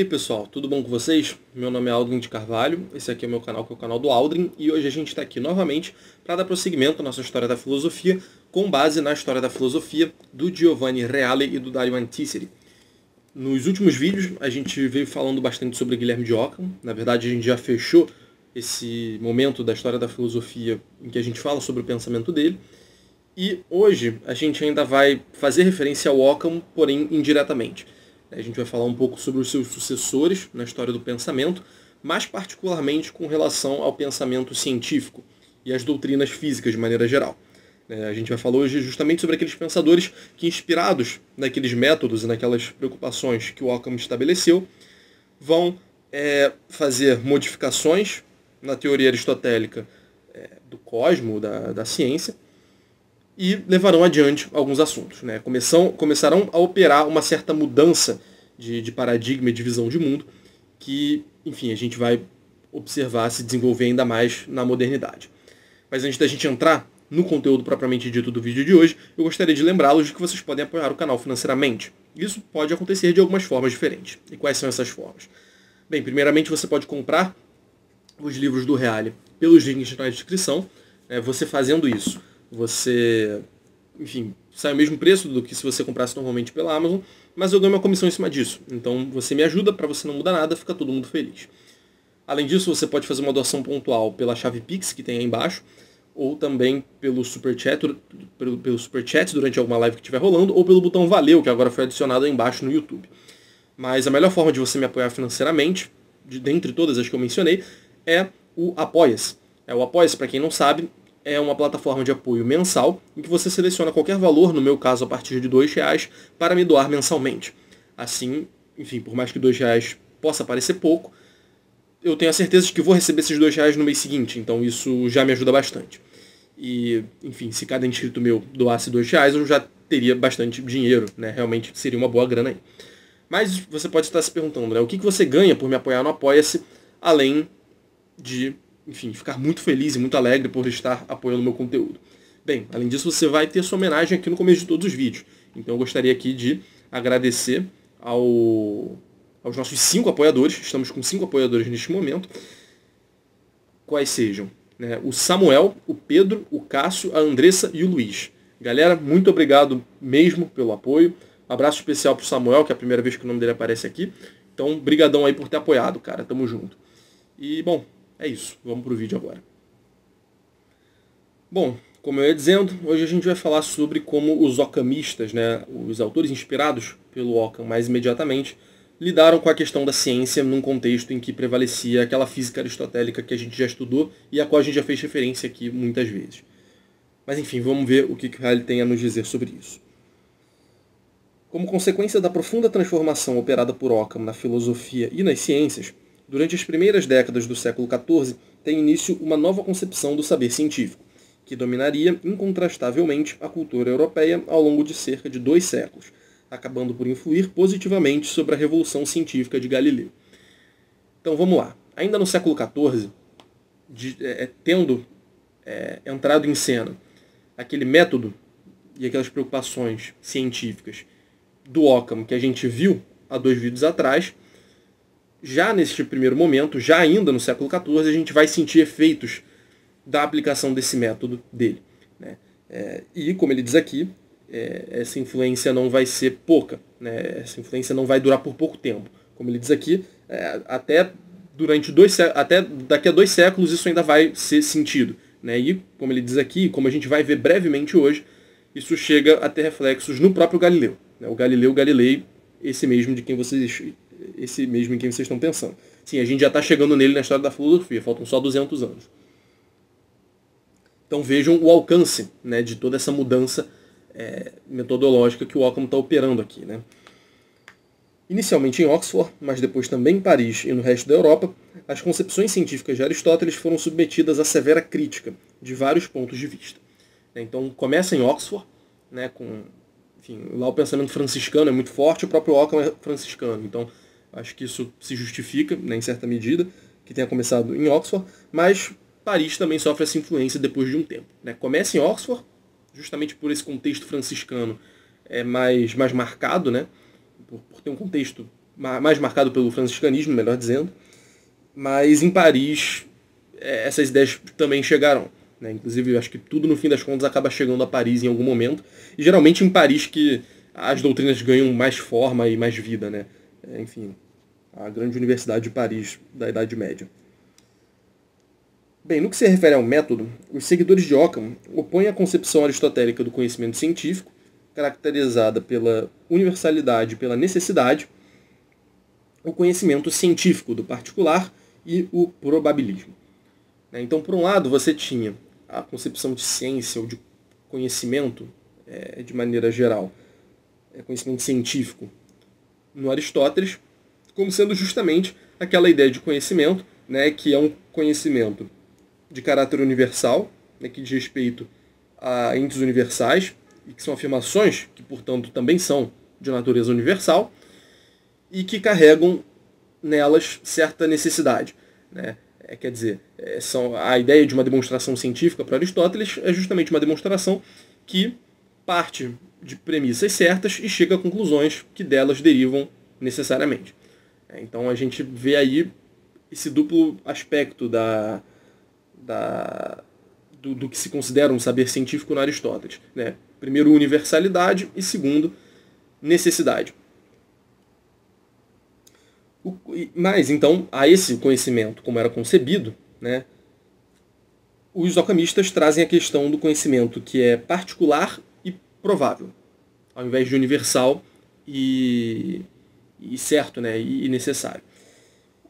aí pessoal, tudo bom com vocês? Meu nome é Aldrin de Carvalho, esse aqui é o meu canal, que é o canal do Aldrin, e hoje a gente está aqui novamente para dar prosseguimento à nossa história da filosofia, com base na história da filosofia do Giovanni Reale e do Dario Antiseri. Nos últimos vídeos a gente veio falando bastante sobre Guilherme de Ockham, na verdade a gente já fechou esse momento da história da filosofia em que a gente fala sobre o pensamento dele, e hoje a gente ainda vai fazer referência ao Ockham, porém indiretamente. A gente vai falar um pouco sobre os seus sucessores na história do pensamento, mais particularmente com relação ao pensamento científico e às doutrinas físicas de maneira geral. É, a gente vai falar hoje justamente sobre aqueles pensadores que, inspirados naqueles métodos e naquelas preocupações que o Ockham estabeleceu, vão é, fazer modificações na teoria aristotélica é, do cosmo, da, da ciência, e levarão adiante alguns assuntos. Né? Começam, começarão a operar uma certa mudança de, de paradigma e de visão de mundo que, enfim, a gente vai observar se desenvolver ainda mais na modernidade. Mas antes da gente entrar no conteúdo propriamente dito do vídeo de hoje, eu gostaria de lembrá-los de que vocês podem apoiar o canal financeiramente. Isso pode acontecer de algumas formas diferentes. E quais são essas formas? Bem, primeiramente você pode comprar os livros do Reale pelos links na descrição. Né? Você fazendo isso, você, enfim, sai o mesmo preço do que se você comprasse normalmente pela Amazon, mas eu ganho uma comissão em cima disso. Então você me ajuda, para você não mudar nada, fica todo mundo feliz. Além disso, você pode fazer uma doação pontual pela chave Pix que tem aí embaixo, ou também pelo super chat, pelo, pelo super chat durante alguma live que estiver rolando, ou pelo botão valeu, que agora foi adicionado aí embaixo no YouTube. Mas a melhor forma de você me apoiar financeiramente, de, dentre todas as que eu mencionei, é o Apoia-se. É o Apoia-se, para quem não sabe, é uma plataforma de apoio mensal em que você seleciona qualquer valor, no meu caso a partir de R$ reais, para me doar mensalmente. Assim, enfim, por mais que R$ reais possa parecer pouco, eu tenho a certeza de que vou receber esses R$ reais no mês seguinte, então isso já me ajuda bastante. E, enfim, se cada inscrito meu doasse R$ reais, eu já teria bastante dinheiro, né? Realmente seria uma boa grana aí. Mas você pode estar se perguntando, né? O que você ganha por me apoiar no Apoia-se, além de enfim, ficar muito feliz e muito alegre por estar apoiando meu conteúdo. Bem, além disso, você vai ter sua homenagem aqui no começo de todos os vídeos. Então eu gostaria aqui de agradecer ao, aos nossos cinco apoiadores. Estamos com cinco apoiadores neste momento. Quais sejam? Né? O Samuel, o Pedro, o Cássio, a Andressa e o Luiz. Galera, muito obrigado mesmo pelo apoio. Abraço especial pro Samuel, que é a primeira vez que o nome dele aparece aqui. Então, brigadão aí por ter apoiado, cara. Tamo junto. E, bom, é isso, vamos para o vídeo agora. Bom, como eu ia dizendo, hoje a gente vai falar sobre como os ocamistas, né, os autores inspirados pelo Ockham mais imediatamente, lidaram com a questão da ciência num contexto em que prevalecia aquela física aristotélica que a gente já estudou e a qual a gente já fez referência aqui muitas vezes. Mas enfim, vamos ver o que ele tem a nos dizer sobre isso. Como consequência da profunda transformação operada por Ockham na filosofia e nas ciências, Durante as primeiras décadas do século XIV, tem início uma nova concepção do saber científico, que dominaria incontrastavelmente a cultura europeia ao longo de cerca de dois séculos, acabando por influir positivamente sobre a revolução científica de Galileu. Então vamos lá. Ainda no século XIV, de, é, é, tendo é, entrado em cena aquele método e aquelas preocupações científicas do Occam que a gente viu há dois vídeos atrás, já neste primeiro momento, já ainda no século XIV, a gente vai sentir efeitos da aplicação desse método dele. Né? É, e, como ele diz aqui, é, essa influência não vai ser pouca, né? essa influência não vai durar por pouco tempo. Como ele diz aqui, é, até, durante dois, até daqui a dois séculos isso ainda vai ser sentido. Né? E, como ele diz aqui, como a gente vai ver brevemente hoje, isso chega a ter reflexos no próprio Galileu. Né? O Galileu Galilei, esse mesmo de quem vocês esse mesmo em quem vocês estão pensando. Sim, a gente já está chegando nele na história da filosofia, faltam só 200 anos. Então vejam o alcance né, de toda essa mudança é, metodológica que o Occam está operando aqui. Né? Inicialmente em Oxford, mas depois também em Paris e no resto da Europa, as concepções científicas de Aristóteles foram submetidas a severa crítica de vários pontos de vista. Então começa em Oxford, né, com enfim, lá o pensamento franciscano é muito forte, o próprio Occam é franciscano. Então Acho que isso se justifica, né, em certa medida, que tenha começado em Oxford, mas Paris também sofre essa influência depois de um tempo. Né? Começa em Oxford, justamente por esse contexto franciscano é mais, mais marcado, né? por, por ter um contexto mais marcado pelo franciscanismo, melhor dizendo. Mas em Paris é, essas ideias também chegaram. Né? Inclusive, acho que tudo no fim das contas acaba chegando a Paris em algum momento. E geralmente em Paris que as doutrinas ganham mais forma e mais vida. Né? É, enfim, a grande universidade de Paris da Idade Média. Bem, no que se refere ao método, os seguidores de Ockham opõem a concepção aristotélica do conhecimento científico, caracterizada pela universalidade e pela necessidade, o conhecimento científico do particular e o probabilismo. Né, então, por um lado, você tinha a concepção de ciência ou de conhecimento é, de maneira geral, é, conhecimento científico, no Aristóteles como sendo justamente aquela ideia de conhecimento, né, que é um conhecimento de caráter universal, né, que diz respeito a entes universais, e que são afirmações que, portanto, também são de natureza universal, e que carregam nelas certa necessidade. Né? É, quer dizer, é, são, a ideia de uma demonstração científica para Aristóteles é justamente uma demonstração que parte de premissas certas e chega a conclusões que delas derivam necessariamente. É, então a gente vê aí esse duplo aspecto da, da, do, do que se considera um saber científico na Aristóteles. Né? Primeiro, universalidade e segundo, necessidade. O, mas, então, a esse conhecimento, como era concebido, né, os alquimistas trazem a questão do conhecimento que é particular provável, ao invés de universal e, e certo né, e necessário.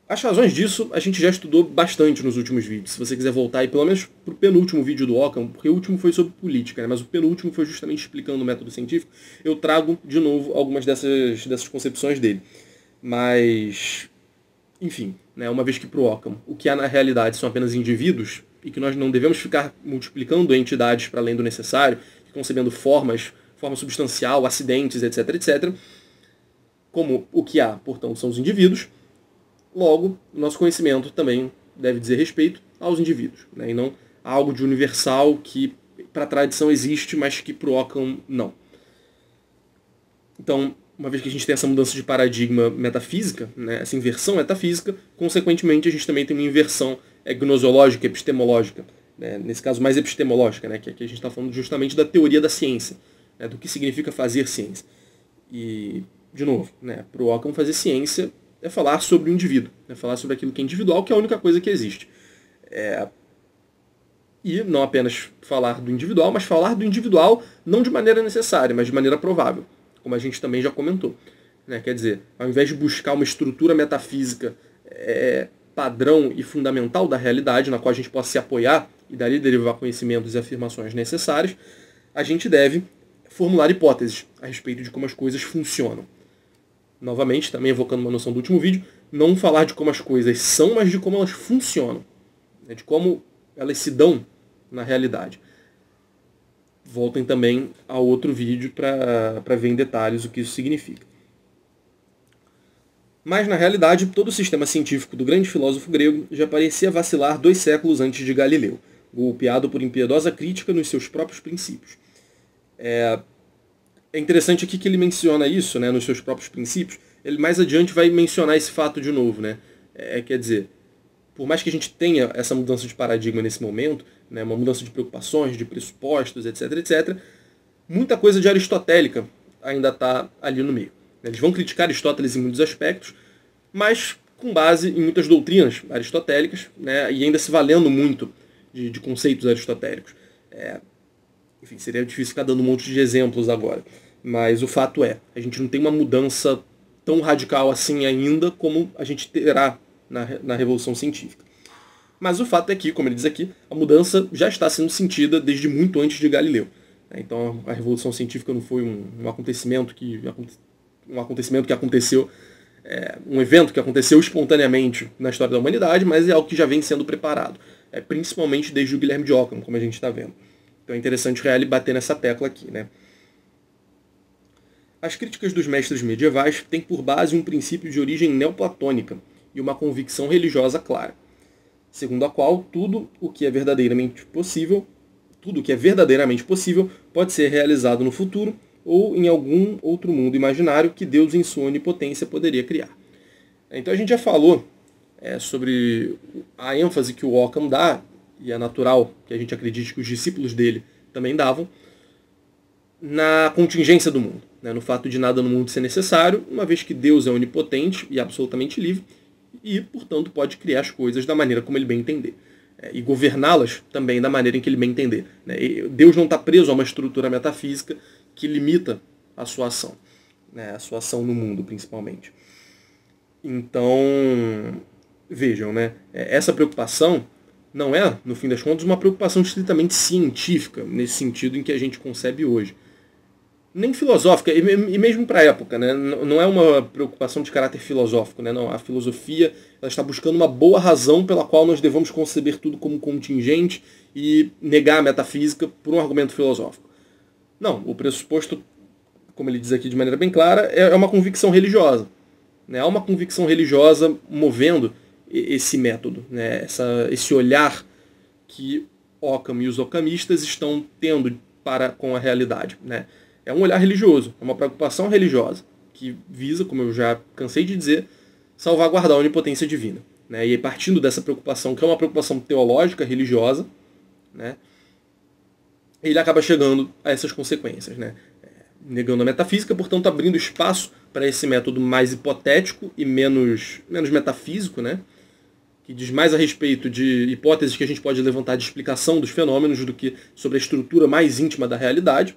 As razões disso a gente já estudou bastante nos últimos vídeos. Se você quiser voltar aí, pelo menos para o penúltimo vídeo do Ockham, porque o último foi sobre política, né? mas o penúltimo foi justamente explicando o método científico, eu trago de novo algumas dessas, dessas concepções dele. Mas, enfim, né? uma vez que para o Ockham, o que há na realidade são apenas indivíduos, e que nós não devemos ficar multiplicando entidades para além do necessário, concebendo formas, forma substancial, acidentes, etc, etc, como o que há, portanto, são os indivíduos, logo, o nosso conhecimento também deve dizer respeito aos indivíduos, né, e não algo de universal que para a tradição existe, mas que para o não. Então, uma vez que a gente tem essa mudança de paradigma metafísica, né, essa inversão metafísica, consequentemente a gente também tem uma inversão é, gnosiológica, epistemológica né, nesse caso mais epistemológica, né, que aqui a gente está falando justamente da teoria da ciência, né, do que significa fazer ciência. E, de novo, né, para o Ockham fazer ciência é falar sobre o indivíduo, é falar sobre aquilo que é individual, que é a única coisa que existe. É... E não apenas falar do individual, mas falar do individual não de maneira necessária, mas de maneira provável, como a gente também já comentou. Né? Quer dizer, ao invés de buscar uma estrutura metafísica é, padrão e fundamental da realidade na qual a gente possa se apoiar e dali derivar conhecimentos e afirmações necessários, a gente deve formular hipóteses a respeito de como as coisas funcionam. Novamente, também evocando uma noção do último vídeo, não falar de como as coisas são, mas de como elas funcionam, né, de como elas se dão na realidade. Voltem também ao outro vídeo para ver em detalhes o que isso significa. Mas, na realidade, todo o sistema científico do grande filósofo grego já parecia vacilar dois séculos antes de Galileu golpeado por impiedosa crítica nos seus próprios princípios. É, é interessante aqui que ele menciona isso, né, nos seus próprios princípios. Ele mais adiante vai mencionar esse fato de novo, né? É, é quer dizer, por mais que a gente tenha essa mudança de paradigma nesse momento, né, uma mudança de preocupações, de pressupostos, etc, etc, muita coisa de aristotélica ainda está ali no meio. Eles vão criticar Aristóteles em muitos aspectos, mas com base em muitas doutrinas aristotélicas, né, e ainda se valendo muito de, de conceitos aristotélicos. É, enfim, seria difícil ficar dando um monte de exemplos agora. Mas o fato é, a gente não tem uma mudança tão radical assim ainda como a gente terá na, na Revolução Científica. Mas o fato é que, como ele diz aqui, a mudança já está sendo sentida desde muito antes de Galileu. É, então a Revolução Científica não foi um, um acontecimento que um acontecimento que aconteceu é, um evento que aconteceu espontaneamente na história da humanidade, mas é algo que já vem sendo preparado é, principalmente desde o Guilherme de Ockham, como a gente está vendo. Então é interessante o Reale bater nessa tecla aqui. Né? As críticas dos mestres medievais têm por base um princípio de origem neoplatônica e uma convicção religiosa clara, segundo a qual tudo o que é verdadeiramente possível, tudo o que é verdadeiramente possível pode ser realizado no futuro ou em algum outro mundo imaginário que Deus em sua onipotência poderia criar. Então a gente já falou é, sobre a ênfase que o Ockham dá, e é natural que a gente acredite que os discípulos dele também davam, na contingência do mundo, né, no fato de nada no mundo ser necessário, uma vez que Deus é onipotente e absolutamente livre, e, portanto, pode criar as coisas da maneira como ele bem entender. É, e governá-las também da maneira em que ele bem entender. Né? Deus não está preso a uma estrutura metafísica que limita a sua ação, né? a sua ação no mundo, principalmente. Então, vejam, né, é, essa preocupação não é, no fim das contas, uma preocupação estritamente científica, nesse sentido em que a gente concebe hoje. Nem filosófica, e mesmo para a época, né? não é uma preocupação de caráter filosófico. Né? Não, a filosofia ela está buscando uma boa razão pela qual nós devemos conceber tudo como contingente e negar a metafísica por um argumento filosófico. Não, o pressuposto, como ele diz aqui de maneira bem clara, é, é uma convicção religiosa. Né? Há uma convicção religiosa movendo esse método, né? Essa, esse olhar que Occam e os ocamistas estão tendo para com a realidade. Né? É um olhar religioso, é uma preocupação religiosa, que visa, como eu já cansei de dizer, salvaguardar a onipotência divina. Né? E aí, partindo dessa preocupação, que é uma preocupação teológica, religiosa, né? ele acaba chegando a essas consequências. Né? É, negando a metafísica, portanto, abrindo espaço para esse método mais hipotético e menos, menos metafísico, né? que diz mais a respeito de hipóteses que a gente pode levantar de explicação dos fenômenos do que sobre a estrutura mais íntima da realidade.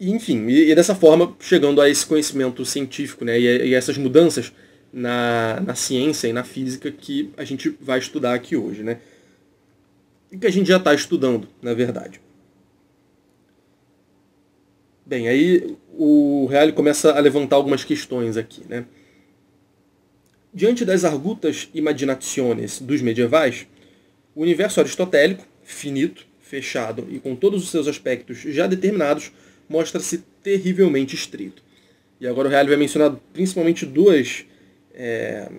E, enfim, e, e dessa forma, chegando a esse conhecimento científico né, e, a, e essas mudanças na, na ciência e na física que a gente vai estudar aqui hoje. Né? E que a gente já está estudando, na verdade. Bem, aí o Reale começa a levantar algumas questões aqui. Né? Diante das argutas imaginaciones dos medievais, o universo aristotélico, finito, fechado e com todos os seus aspectos já determinados, mostra-se terrivelmente estrito. E agora o Reale vai mencionar principalmente duas, é,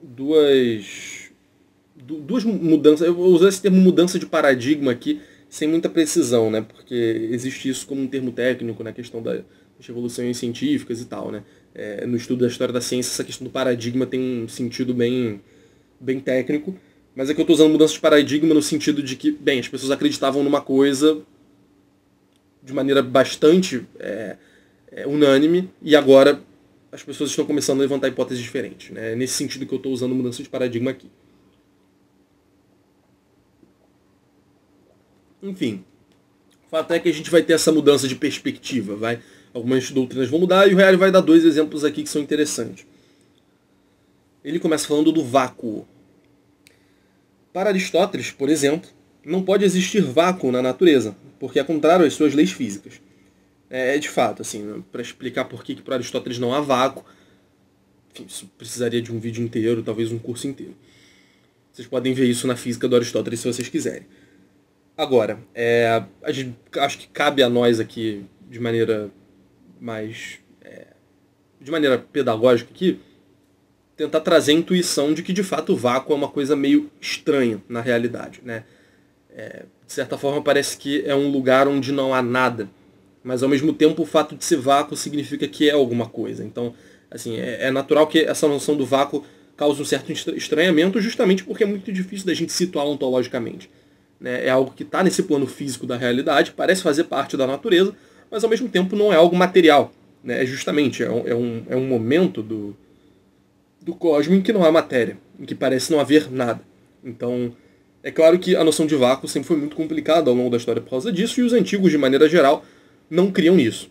duas, duas mudanças. Eu vou usar esse termo mudança de paradigma aqui sem muita precisão, né? Porque existe isso como um termo técnico na questão da, das revoluções científicas e tal, né? é, no estudo da história da ciência, essa questão do paradigma tem um sentido bem, bem técnico. Mas é que eu estou usando mudança de paradigma no sentido de que, bem, as pessoas acreditavam numa coisa de maneira bastante é, é, unânime e agora as pessoas estão começando a levantar hipóteses diferentes. Né? É nesse sentido que eu estou usando mudança de paradigma aqui. Enfim, o fato é que a gente vai ter essa mudança de perspectiva, vai Algumas doutrinas vão mudar e o Reale vai dar dois exemplos aqui que são interessantes. Ele começa falando do vácuo. Para Aristóteles, por exemplo, não pode existir vácuo na natureza, porque é contrário às suas leis físicas. É, é de fato, assim, né, para explicar por que, que para Aristóteles não há vácuo, enfim, isso precisaria de um vídeo inteiro, talvez um curso inteiro. Vocês podem ver isso na física do Aristóteles se vocês quiserem. Agora, é, acho que cabe a nós aqui, de maneira mas é, de maneira pedagógica aqui, tentar trazer a intuição de que de fato o vácuo é uma coisa meio estranha na realidade. Né? É, de certa forma parece que é um lugar onde não há nada, mas ao mesmo tempo o fato de ser vácuo significa que é alguma coisa. Então, assim, é, é natural que essa noção do vácuo cause um certo estranhamento justamente porque é muito difícil da gente situar ontologicamente. Né? É algo que está nesse plano físico da realidade, parece fazer parte da natureza, mas ao mesmo tempo não é algo material. Né? É justamente, é um, é um, é um momento do, do cosmo em que não há matéria, em que parece não haver nada. Então, é claro que a noção de vácuo sempre foi muito complicada ao longo da história por causa disso, e os antigos, de maneira geral, não criam isso,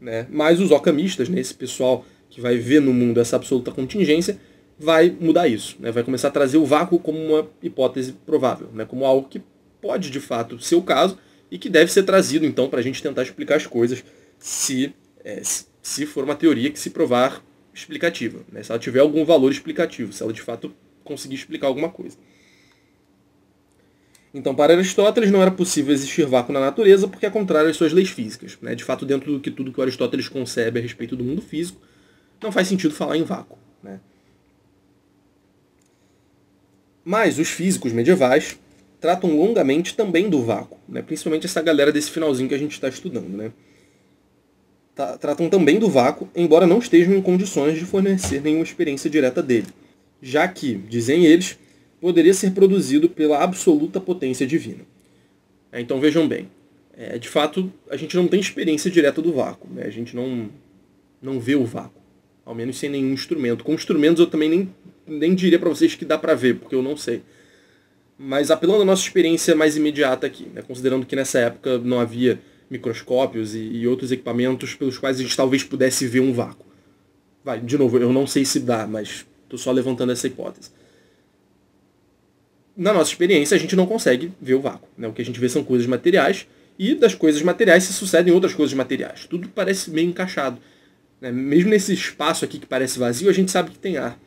Né? Mas os alquimistas, né, esse pessoal que vai ver no mundo essa absoluta contingência, vai mudar isso. Né? Vai começar a trazer o vácuo como uma hipótese provável, né? como algo que pode, de fato, ser o caso, e que deve ser trazido então para a gente tentar explicar as coisas se, é, se for uma teoria que se provar explicativa, né? se ela tiver algum valor explicativo, se ela de fato conseguir explicar alguma coisa. Então, para Aristóteles, não era possível existir vácuo na natureza porque é contrário às suas leis físicas. Né? De fato, dentro do que tudo que Aristóteles concebe a respeito do mundo físico, não faz sentido falar em vácuo. Né? Mas os físicos medievais tratam longamente também do vácuo, né? principalmente essa galera desse finalzinho que a gente está estudando. Né? Tá, tratam também do vácuo, embora não estejam em condições de fornecer nenhuma experiência direta dele, já que, dizem eles, poderia ser produzido pela absoluta potência divina. É, então vejam bem, é, de fato a gente não tem experiência direta do vácuo, né? a gente não, não vê o vácuo, ao menos sem nenhum instrumento. Com instrumentos eu também nem, nem diria para vocês que dá para ver, porque eu não sei mas apelando à nossa experiência mais imediata aqui, né? considerando que nessa época não havia microscópios e, e, outros equipamentos pelos quais a gente talvez pudesse ver um vácuo. Vai, de novo, eu não sei se dá, mas estou só levantando essa hipótese. Na nossa experiência, a gente não consegue ver o vácuo. Né? O que a gente vê são coisas materiais, e das coisas materiais se sucedem outras coisas materiais. Tudo parece meio encaixado. Né? Mesmo nesse espaço aqui que parece vazio, a gente sabe que tem ar.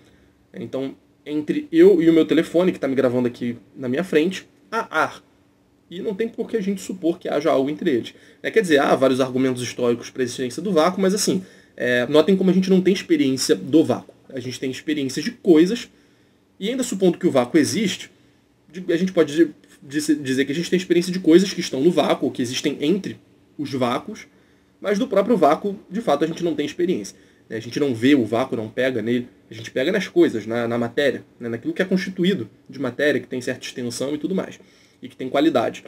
Né? Então, entre eu e o meu telefone, que está me gravando aqui na minha frente, há ar. E não tem por que a gente supor que haja algo entre eles. É, quer dizer, há vários argumentos históricos para a existência do vácuo, mas assim, é, notem como a gente não tem experiência do vácuo. A gente tem experiência de coisas, e ainda supondo que o vácuo existe, a gente pode dizer que a gente tem experiência de coisas que estão no vácuo, que existem entre os vácuos, mas do próprio vácuo, de fato, a gente não tem experiência. Né? A gente não vê o vácuo, não pega nele. A gente pega nas coisas, na, na matéria, né? naquilo que é constituído de matéria, que tem certa extensão e tudo mais, e que tem qualidade.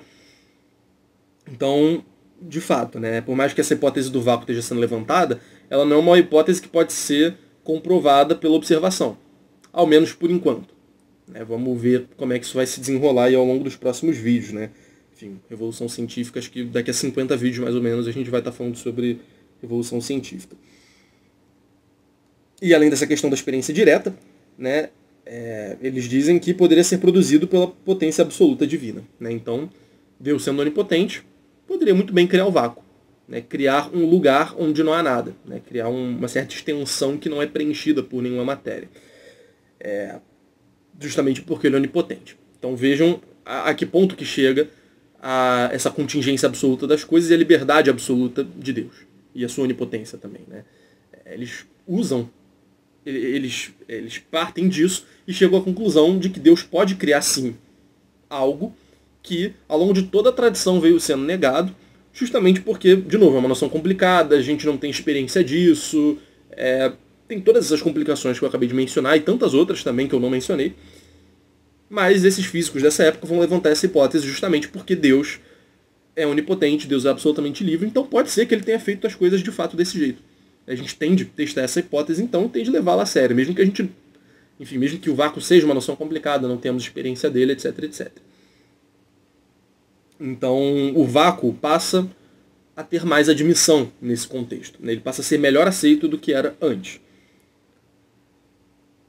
Então, de fato, né? por mais que essa hipótese do vácuo esteja sendo levantada, ela não é uma hipótese que pode ser comprovada pela observação, ao menos por enquanto. Né? Vamos ver como é que isso vai se desenrolar ao longo dos próximos vídeos. Né? Enfim, revolução científica, acho que daqui a 50 vídeos mais ou menos a gente vai estar falando sobre revolução científica. E além dessa questão da experiência direta, né, é, eles dizem que poderia ser produzido pela potência absoluta divina. Né? Então, Deus sendo onipotente, poderia muito bem criar o vácuo, né? criar um lugar onde não há nada, né? criar um, uma certa extensão que não é preenchida por nenhuma matéria. É, justamente porque ele é onipotente. Então vejam a, a que ponto que chega a essa contingência absoluta das coisas e a liberdade absoluta de Deus. E a sua onipotência também. Né? É, eles usam eles, eles partem disso e chegam à conclusão de que Deus pode criar sim algo que ao longo de toda a tradição veio sendo negado, justamente porque, de novo, é uma noção complicada, a gente não tem experiência disso, é, tem todas essas complicações que eu acabei de mencionar e tantas outras também que eu não mencionei. Mas esses físicos dessa época vão levantar essa hipótese justamente porque Deus é onipotente, Deus é absolutamente livre, então pode ser que ele tenha feito as coisas de fato desse jeito. A gente tem de testar essa hipótese, então tem de levá-la a sério, mesmo que a gente, enfim, mesmo que o vácuo seja uma noção complicada, não temos experiência dele, etc, etc. Então, o vácuo passa a ter mais admissão nesse contexto. Né? Ele passa a ser melhor aceito do que era antes.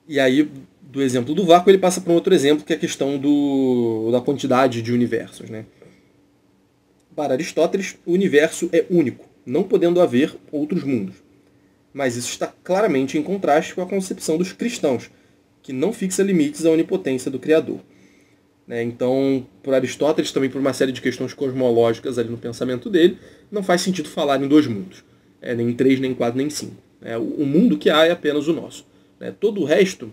E aí, do exemplo do vácuo, ele passa para um outro exemplo, que é a questão do, da quantidade de universos. Né? Para Aristóteles, o universo é único, não podendo haver outros mundos. Mas isso está claramente em contraste com a concepção dos cristãos, que não fixa limites à onipotência do Criador. Né? Então, por Aristóteles, também por uma série de questões cosmológicas ali no pensamento dele, não faz sentido falar em dois mundos. É, nem três, nem quatro, nem cinco. É, o mundo que há é apenas o nosso. todo o resto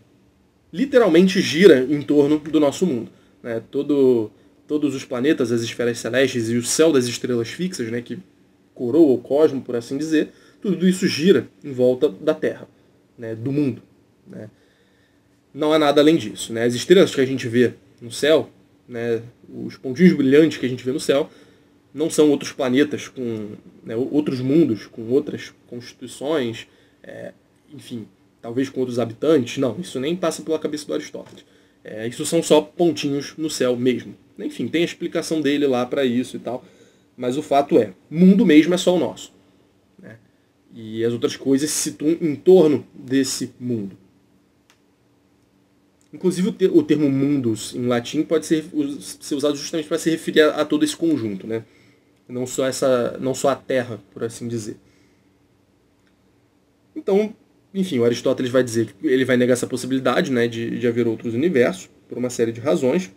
literalmente gira em torno do nosso mundo. Todo, todos os planetas, as esferas celestes e o céu das estrelas fixas, né, que coroa o cosmo, por assim dizer, tudo isso gira em volta da Terra, né, do mundo. Né? Não há nada além disso. Né? As estrelas que a gente vê no céu, né, os pontinhos brilhantes que a gente vê no céu, não são outros planetas com né, outros mundos, com outras constituições, é, enfim, talvez com outros habitantes. Não, isso nem passa pela cabeça do Aristóteles. É, isso são só pontinhos no céu mesmo. Enfim, tem a explicação dele lá para isso e tal. Mas o fato é, mundo mesmo é só o nosso. E as outras coisas se situam em torno desse mundo. Inclusive, o, o termo mundos em latim pode ser, ser usado justamente para se referir a, a, todo esse conjunto, né? Não só, essa, não só a Terra, por assim dizer. Então, enfim, o Aristóteles vai dizer que ele vai negar essa possibilidade né, de, de haver outros universos, por uma série de razões.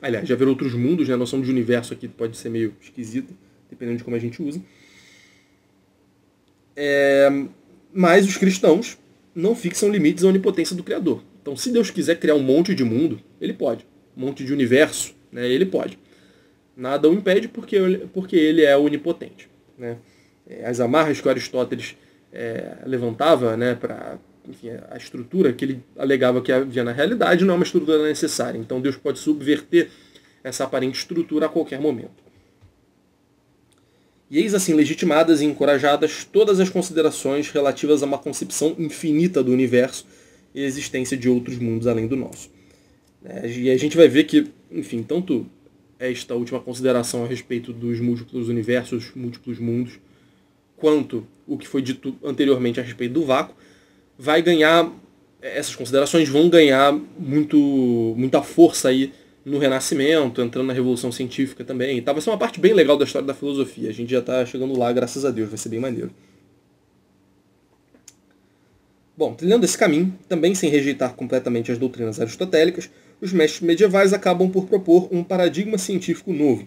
Aliás, de haver outros mundos, né? A noção de universo aqui pode ser meio esquisita, dependendo de como a gente usa. É, mas os cristãos não fixam limites à onipotência do Criador. Então, se Deus quiser criar um monte de mundo, ele pode. Um monte de universo, né, ele pode. Nada o impede porque, porque ele é onipotente. Né? É, as amarras que Aristóteles é, levantava né, para a estrutura que ele alegava que havia na realidade não é uma estrutura necessária. Então, Deus pode subverter essa aparente estrutura a qualquer momento. E eis assim legitimadas e encorajadas todas as considerações relativas a uma concepção infinita do universo e a existência de outros mundos além do nosso. É, e a gente vai ver que, enfim, tanto esta última consideração a respeito dos múltiplos universos, múltiplos mundos, quanto o que foi dito anteriormente a respeito do vácuo, vai ganhar essas considerações vão ganhar muito muita força aí no Renascimento, entrando na Revolução Científica também e tal. Vai ser uma parte bem legal da história da filosofia. A gente já está chegando lá, graças a Deus, vai ser bem maneiro. Bom, trilhando esse caminho, também sem rejeitar completamente as doutrinas aristotélicas, os mestres medievais acabam por propor um paradigma científico novo.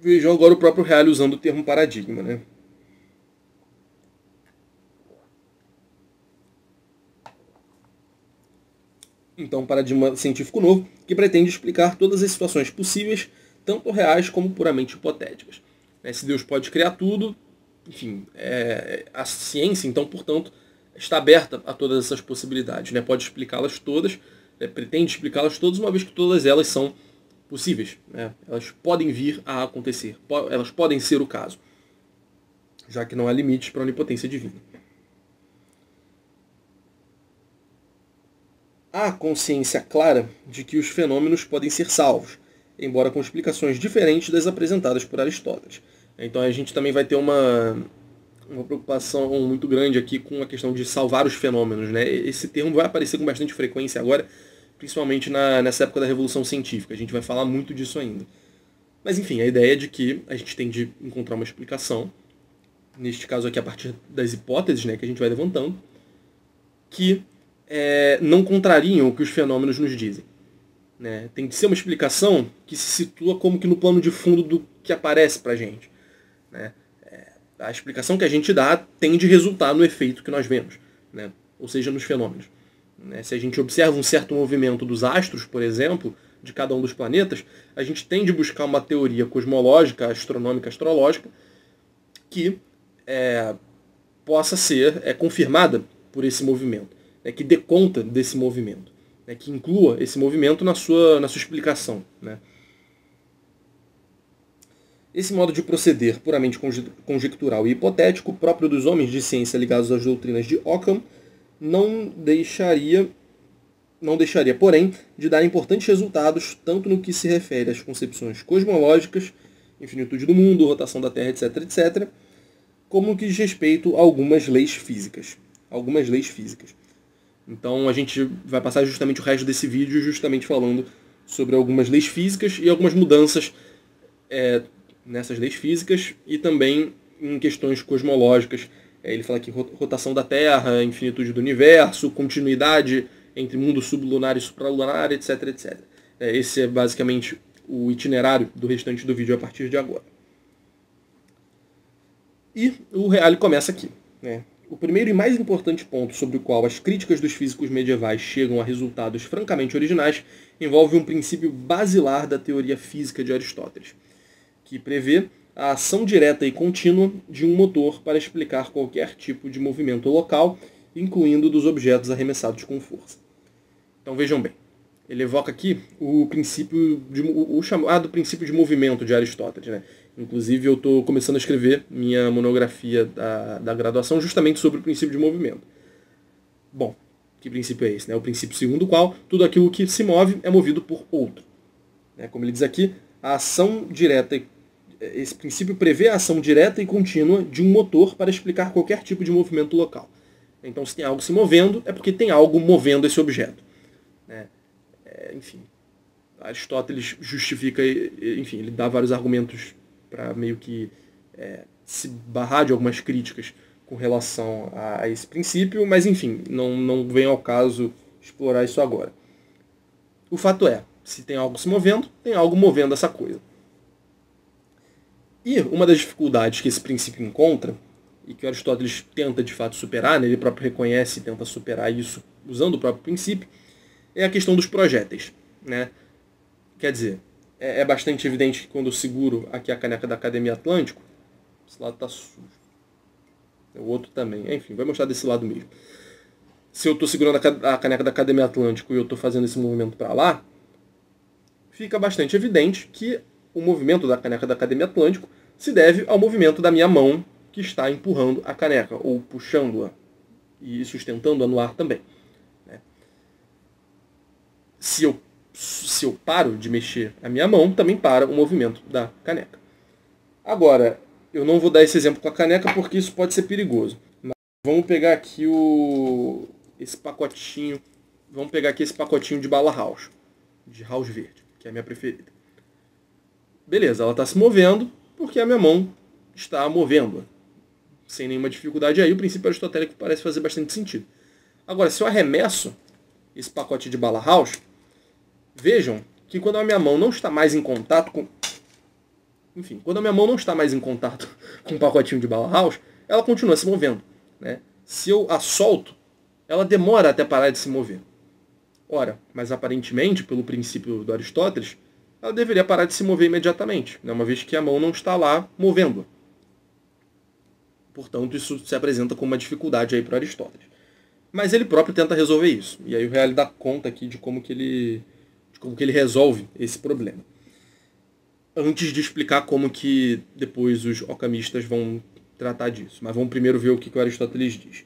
Vejam agora o próprio Reale usando o termo paradigma, né? então paradigma científico novo, que pretende explicar todas as situações possíveis, tanto reais como puramente hipotéticas. É, se Deus pode criar tudo, enfim, é, a ciência, então, portanto, está aberta a todas essas possibilidades, né? pode explicá-las todas, né? pretende explicá-las todas, uma vez que todas elas são possíveis, né? elas podem vir a acontecer, elas podem ser o caso, já que não há limites para a onipotência divina. há a consciência clara de que os fenômenos podem ser salvos, embora com explicações diferentes das apresentadas por Aristóteles. Então a gente também vai ter uma, uma preocupação muito grande aqui com a questão de salvar os fenômenos. Né? Esse termo vai aparecer com bastante frequência agora, principalmente na, nessa época da Revolução Científica. A gente vai falar muito disso ainda. Mas enfim, a ideia é de que a gente tem de encontrar uma explicação, neste caso aqui a partir das hipóteses né, que a gente vai levantando, que é, não contrariam o que os fenômenos nos dizem. Né? Tem que ser uma explicação que se situa como que no plano de fundo do que aparece para a gente. Né? É, a explicação que a gente dá tem de resultar no efeito que nós vemos, né? ou seja, nos fenômenos. Né? Se a gente observa um certo movimento dos astros, por exemplo, de cada um dos planetas, a gente tem de buscar uma teoria cosmológica, astronômica, astrológica, que é, possa ser é, confirmada por esse movimento né, que dê conta desse movimento, né, que inclua esse movimento na sua, na sua explicação. Né. Esse modo de proceder puramente conjectural e hipotético, próprio dos homens de ciência ligados às doutrinas de Occam, não deixaria, não deixaria, porém, de dar importantes resultados tanto no que se refere às concepções cosmológicas, infinitude do mundo, rotação da Terra, etc, etc, como no que diz respeito a algumas leis físicas, algumas leis físicas. Então a gente vai passar justamente o resto desse vídeo justamente falando sobre algumas leis físicas e algumas mudanças é, nessas leis físicas e também em questões cosmológicas. É, ele fala que rotação da Terra, infinitude do universo, continuidade entre mundo sublunar e supralunar, etc, etc. É, esse é basicamente o itinerário do restante do vídeo a partir de agora. E o real começa aqui. Né? O primeiro e mais importante ponto sobre o qual as críticas dos físicos medievais chegam a resultados francamente originais envolve um princípio basilar da teoria física de Aristóteles, que prevê a ação direta e contínua de um motor para explicar qualquer tipo de movimento local, incluindo dos objetos arremessados com força. Então vejam bem, ele evoca aqui o princípio de, o chamado princípio de movimento de Aristóteles, né? Inclusive, eu estou começando a escrever minha monografia da, da graduação justamente sobre o princípio de movimento. Bom, que princípio é esse? Né? O princípio segundo o qual tudo aquilo que se move é movido por outro. Né? Como ele diz aqui, a ação direta, eh, esse princípio prevê a ação direta e contínua de um motor para explicar qualquer tipo de movimento local. Então, se tem algo se movendo, é porque tem algo movendo esse objeto. Né? É, enfim, Aristóteles justifica, enfim, ele dá vários argumentos para meio que é, se barrar de algumas críticas com relação a, a, esse princípio, mas enfim, não, não vem ao caso explorar isso agora. O fato é, se tem algo se movendo, tem algo movendo essa coisa. E uma das dificuldades que esse princípio encontra, e que Aristóteles tenta de fato superar, né, ele próprio reconhece e tenta superar isso usando o próprio princípio, é a questão dos projéteis. Né? Quer dizer, é, é bastante evidente que quando eu seguro aqui a caneca da Academia Atlântico, esse lado está sujo. É o outro também. Enfim, vai mostrar desse lado mesmo. Se eu estou segurando a caneca da Academia Atlântico e eu estou fazendo esse movimento para lá, fica bastante evidente que o movimento da caneca da Academia Atlântico se deve ao movimento da minha mão que está empurrando a caneca, ou puxando-a e sustentando-a no ar também. Né? Se eu se eu paro de mexer a minha mão, também para o movimento da caneca. Agora, eu não vou dar esse exemplo com a caneca porque isso pode ser perigoso. Mas vamos pegar aqui o esse pacotinho, vamos pegar aqui esse pacotinho de bala house, de house verde, que é a minha preferida. Beleza, ela está se movendo porque a minha mão está movendo sem nenhuma dificuldade. Aí o princípio aristotélico parece fazer bastante sentido. Agora, se eu arremesso esse pacote de bala house, Vejam que quando a minha mão não está mais em contato com. Enfim, quando a minha mão não está mais em contato com o um pacotinho de Bauhaus, ela continua se movendo. Né? Se eu a solto, ela demora até parar de se mover. Ora, mas aparentemente, pelo princípio do Aristóteles, ela deveria parar de se mover imediatamente, né? uma vez que a mão não está lá movendo. Portanto, isso se apresenta como uma dificuldade aí para Aristóteles. Mas ele próprio tenta resolver isso. E aí o Real dá conta aqui de como que ele como que ele resolve esse problema. Antes de explicar como que depois os okamistas vão tratar disso, mas vamos primeiro ver o que, que o Aristóteles diz.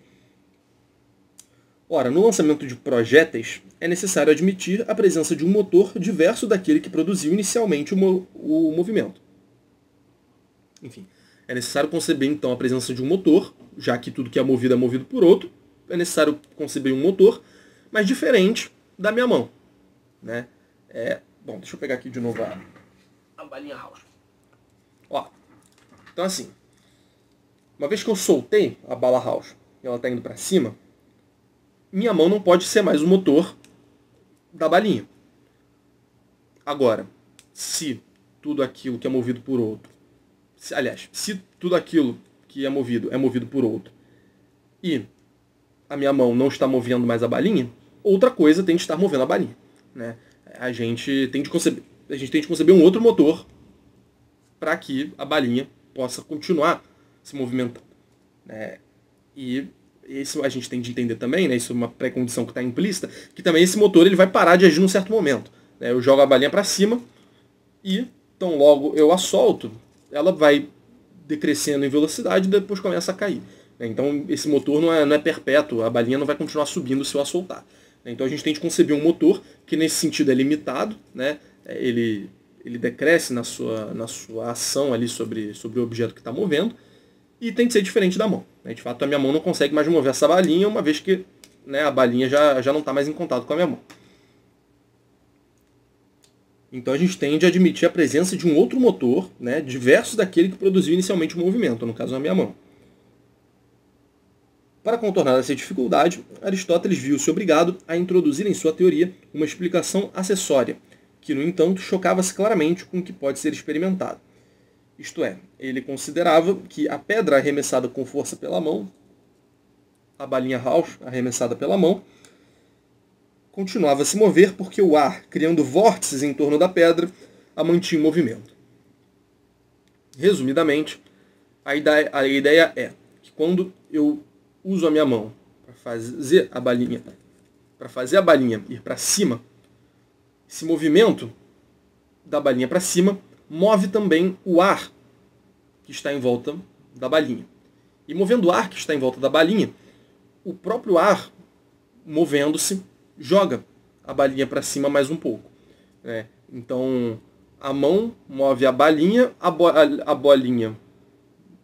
Ora, no lançamento de projéteis, é necessário admitir a presença de um motor diverso daquele que produziu inicialmente o, mo o movimento. Enfim, é necessário conceber então a presença de um motor, já que tudo que é movido é movido por outro, é necessário conceber um motor, mas diferente da minha mão. Né? É, bom, deixa eu pegar aqui de novo a, a balinha house. Ó, então assim, uma vez que eu soltei a bala house e ela está indo para cima, minha mão não pode ser mais o motor da balinha. Agora, se tudo aquilo que é movido por outro, se, aliás, se tudo aquilo que é movido é movido por outro e a minha mão não está movendo mais a balinha, outra coisa tem que estar movendo a balinha, né? a gente tem de conceber, a gente tem de conceber um outro motor para que a balinha possa continuar se movimentando. Né? E isso a gente tem de entender também, né? isso é uma pré-condição que está implícita, que também esse motor ele vai parar de agir num certo momento. Né? Eu jogo a balinha para cima e, tão logo eu a solto, ela vai decrescendo em velocidade e depois começa a cair. Né? Então esse motor não é, não é perpétuo, a balinha não vai continuar subindo se eu a soltar. Né? Então a gente tem de conceber um motor que nesse sentido é limitado, né? É, ele, ele decresce na sua, na sua ação ali sobre, sobre o objeto que está movendo, e tem de ser diferente da mão. Né? De fato, a minha mão não consegue mais mover essa balinha, uma vez que né, a balinha já, já não está mais em contato com a minha mão. Então a gente tende a admitir a presença de um outro motor, né, diverso daquele que produziu inicialmente o movimento, no caso a minha mão. Para contornar essa dificuldade, Aristóteles viu-se obrigado a introduzir em sua teoria uma explicação acessória, que, no entanto, chocava-se claramente com o que pode ser experimentado. Isto é, ele considerava que a pedra arremessada com força pela mão, a balinha Rauch arremessada pela mão, continuava a se mover porque o ar, criando vórtices em torno da pedra, a mantinha em movimento. Resumidamente, a ideia, a ideia é que quando eu uso a minha mão para fazer a balinha, para fazer a balinha ir para cima, esse movimento da balinha para cima move também o ar que está em volta da balinha. E movendo o ar que está em volta da balinha, o próprio ar movendo-se joga a balinha para cima mais um pouco. Né? Então a mão move a balinha, a, bo a bolinha,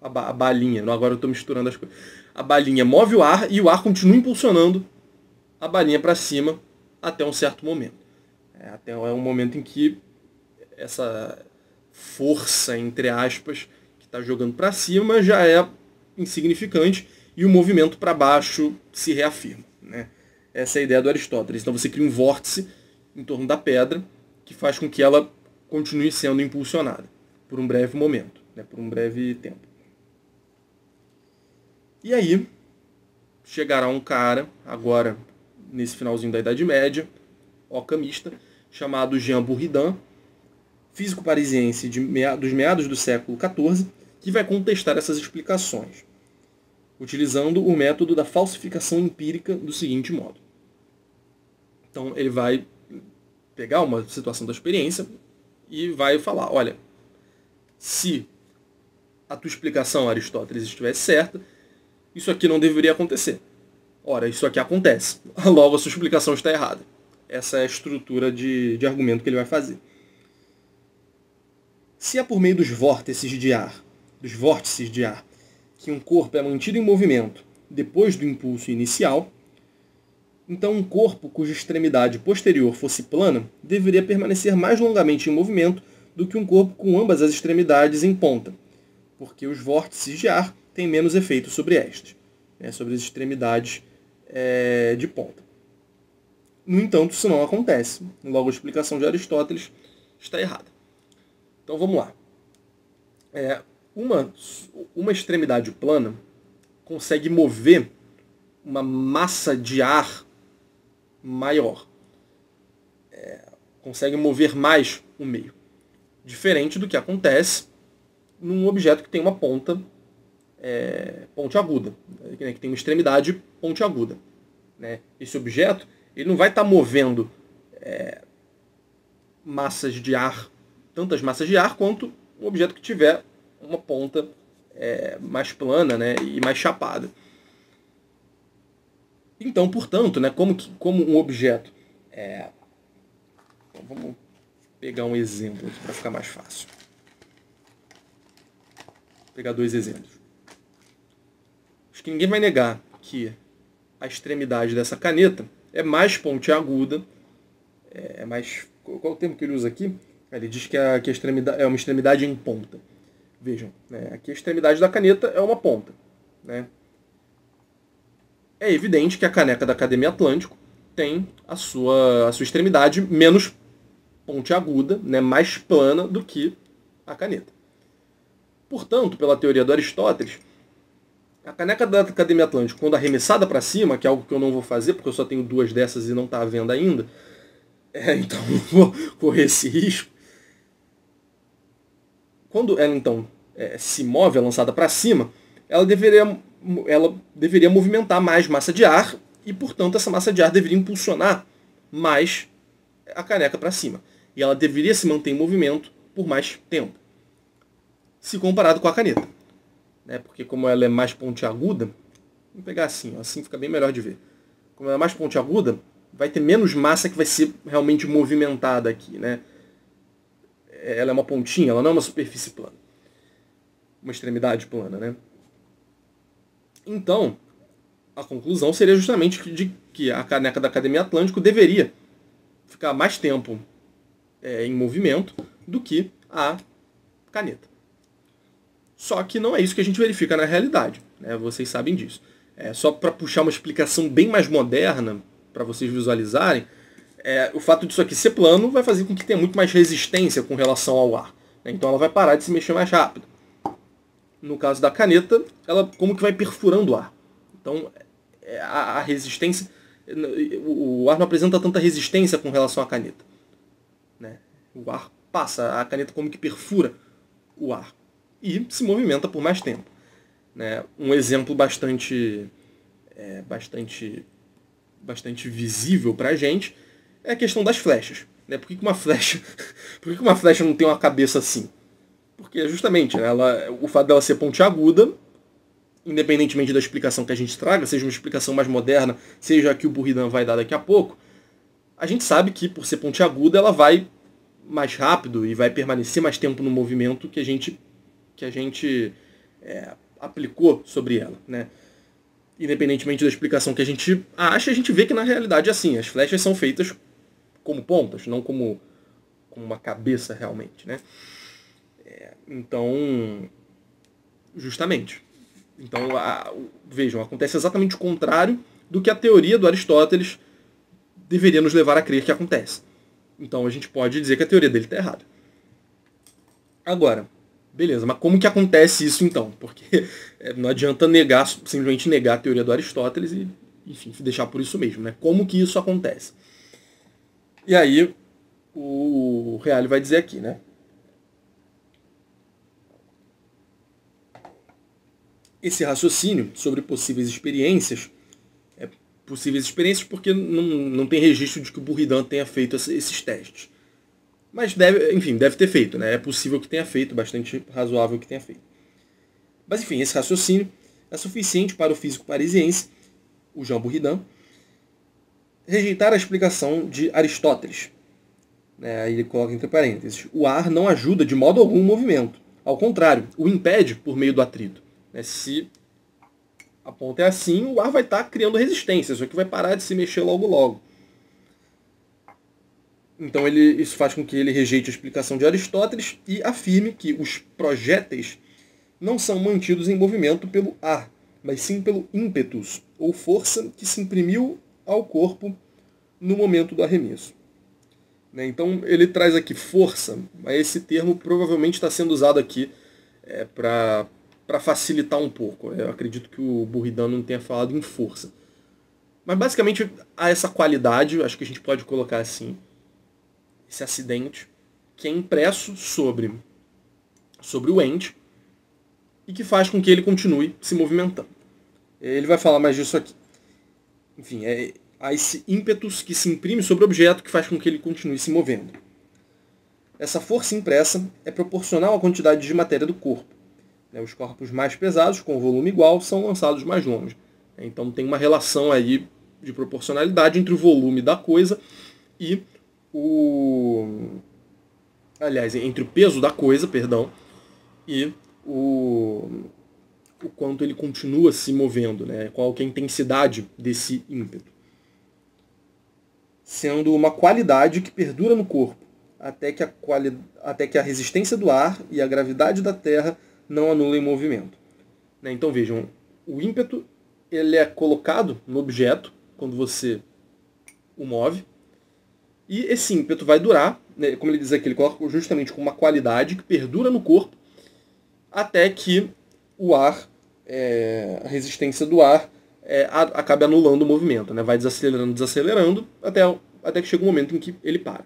a, ba a balinha. Agora eu estou misturando as coisas a balinha move o ar e o ar continua impulsionando a balinha para cima até um certo momento. É, até é um momento em que essa força, entre aspas, que está jogando para cima já é insignificante e o movimento para baixo se reafirma. Né? Essa é a ideia do Aristóteles. Então você cria um vórtice em torno da pedra que faz com que ela continue sendo impulsionada por um breve momento, né? por um breve tempo. E aí chegará um cara, agora nesse finalzinho da Idade Média, alcamista, chamado Jean Bourridin, físico parisiense de dos meados do século XIV, que vai contestar essas explicações, utilizando o método da falsificação empírica do seguinte modo. Então ele vai pegar uma situação da experiência e vai falar, olha, se a tua explicação, Aristóteles, estivesse certa, isso aqui não deveria acontecer. Ora, isso aqui acontece. Logo, a sua explicação está errada. Essa é a estrutura de, de argumento que ele vai fazer. Se é por meio dos vórtices de ar, dos vórtices de ar, que um corpo é mantido em movimento depois do impulso inicial, então um corpo cuja extremidade posterior fosse plana deveria permanecer mais longamente em movimento do que um corpo com ambas as extremidades em ponta, porque os vórtices de ar tem menos efeito sobre estas, né, sobre as extremidades é, de ponta. No entanto, isso não acontece. Logo, a explicação de Aristóteles está errada. Então vamos lá. É, uma, uma extremidade plana consegue mover uma massa de ar maior. É, consegue mover mais o meio. Diferente do que acontece num objeto que tem uma ponta é, aguda né, que tem uma extremidade aguda Né? Esse objeto ele não vai estar tá movendo é, massas de ar, tantas massas de ar quanto um objeto que tiver uma ponta é, mais plana né, e mais chapada. Então, portanto, né, como, que, como um objeto. É, vamos pegar um exemplo para ficar mais fácil. Vou pegar dois exemplos que ninguém vai negar que a extremidade dessa caneta é mais pontiaguda, é, é mais. Qual o termo que ele usa aqui? Ele diz que, a, que a extremidade, é uma extremidade em ponta. Vejam, né, aqui a extremidade da caneta é uma ponta. Né? É evidente que a caneca da Academia Atlântico tem a sua, a sua extremidade menos pontiaguda, né, mais plana do que a caneta. Portanto, pela teoria do Aristóteles, a caneca da Academia Atlântica, quando arremessada para cima, que é algo que eu não vou fazer, porque eu só tenho duas dessas e não está à venda ainda, é, então não vou correr esse risco. Quando ela então é, se move, é lançada para cima, ela deveria, ela deveria movimentar mais massa de ar e, portanto, essa massa de ar deveria impulsionar mais a caneca para cima. E ela deveria se manter em movimento por mais tempo, se comparado com a caneta né? Porque como ela é mais pontiaguda, vamos pegar assim, ó, assim fica bem melhor de ver. Como ela é mais pontiaguda, vai ter menos massa que vai ser realmente movimentada aqui, né? É, ela é uma pontinha, ela não é uma superfície plana. Uma extremidade plana, né? Então, a conclusão seria justamente de que a caneca da Academia Atlântico deveria ficar mais tempo é, em movimento do que a caneta. Só que não é isso que a gente verifica na realidade, né? vocês sabem disso. É, só para puxar uma explicação bem mais moderna, para vocês visualizarem, é, o fato disso aqui ser plano vai fazer com que tenha muito mais resistência com relação ao ar. Né? Então ela vai parar de se mexer mais rápido. No caso da caneta, ela como que vai perfurando o ar. Então é, a, a resistência, o, o ar não apresenta tanta resistência com relação à caneta. Né? O ar passa, a caneta como que perfura o ar e se movimenta por mais tempo. Né? Um exemplo bastante, é, bastante, bastante visível para a gente é a questão das flechas. Né? Por, que, uma flecha, por que, uma flecha não tem uma cabeça assim? Porque justamente né, ela, o fato dela ser pontiaguda, independentemente da explicação que a gente traga, seja uma explicação mais moderna, seja a que o Burridan vai dar daqui a pouco, a gente sabe que por ser pontiaguda ela vai mais rápido e vai permanecer mais tempo no movimento que a gente que a gente é, aplicou sobre ela, né? Independentemente da explicação que a gente acha, a gente vê que na realidade é assim, as flechas são feitas como pontas, não como, como uma cabeça realmente, né? É, então, justamente. Então, a, vejam, acontece exatamente o contrário do que a teoria do Aristóteles deveria nos levar a crer que acontece. Então, a gente pode dizer que a teoria dele está errada. Agora, Beleza, mas como que acontece isso então? Porque é, não adianta negar, simplesmente negar a teoria do Aristóteles e, enfim, deixar por isso mesmo, né? Como que isso acontece? E aí o Reale vai dizer aqui, né? Esse raciocínio sobre possíveis experiências, é possíveis experiências porque não, não tem registro de que o Burridan tenha feito esses testes. Mas deve, enfim, deve ter feito, né? É possível que tenha feito, bastante razoável que tenha feito. Mas enfim, esse raciocínio é suficiente para o físico parisiense, o Jean Bourridin, rejeitar a explicação de Aristóteles. É, aí ele coloca entre parênteses: o ar não ajuda de modo algum o movimento. Ao contrário, o impede por meio do atrito. É, se a ponta é assim, o ar vai estar tá criando resistência, só que vai parar de se mexer logo logo. Então ele, isso faz com que ele rejeite a explicação de Aristóteles e afirme que os projéteis não são mantidos em movimento pelo ar, mas sim pelo ímpetus, ou força que se imprimiu ao corpo no momento do arremesso. Né? Então ele traz aqui força, mas esse termo provavelmente está sendo usado aqui é, para facilitar um pouco. Né. Eu acredito que o Buridan não tenha falado em força. Mas basicamente há essa qualidade, acho que a gente pode colocar assim, esse acidente, que é impresso sobre, sobre o ente e que faz com que ele continue se movimentando. Ele vai falar mais disso aqui. Enfim, é, há esse ímpetus que se imprime sobre o objeto que faz com que ele continue se movendo. Essa força impressa é proporcional à quantidade de matéria do corpo. Né? Os corpos mais pesados, com volume igual, são lançados mais longe. Né? Então tem uma relação aí de proporcionalidade entre o volume da coisa e o. Aliás, entre o peso da coisa, perdão, e o, o quanto ele continua se movendo, né? qual que é a intensidade desse ímpeto. Sendo uma qualidade que perdura no corpo, até que, a quali... até que a resistência do ar e a gravidade da terra não anulem o movimento. Né? Então vejam, o ímpeto ele é colocado no objeto quando você o move, e esse ímpeto vai durar, né, como ele diz aqui, ele coloca justamente com uma qualidade que perdura no corpo até que o ar, é, a resistência do ar, é, a, acabe anulando o movimento. Né, vai desacelerando, desacelerando, até, até que chega um momento em que ele para.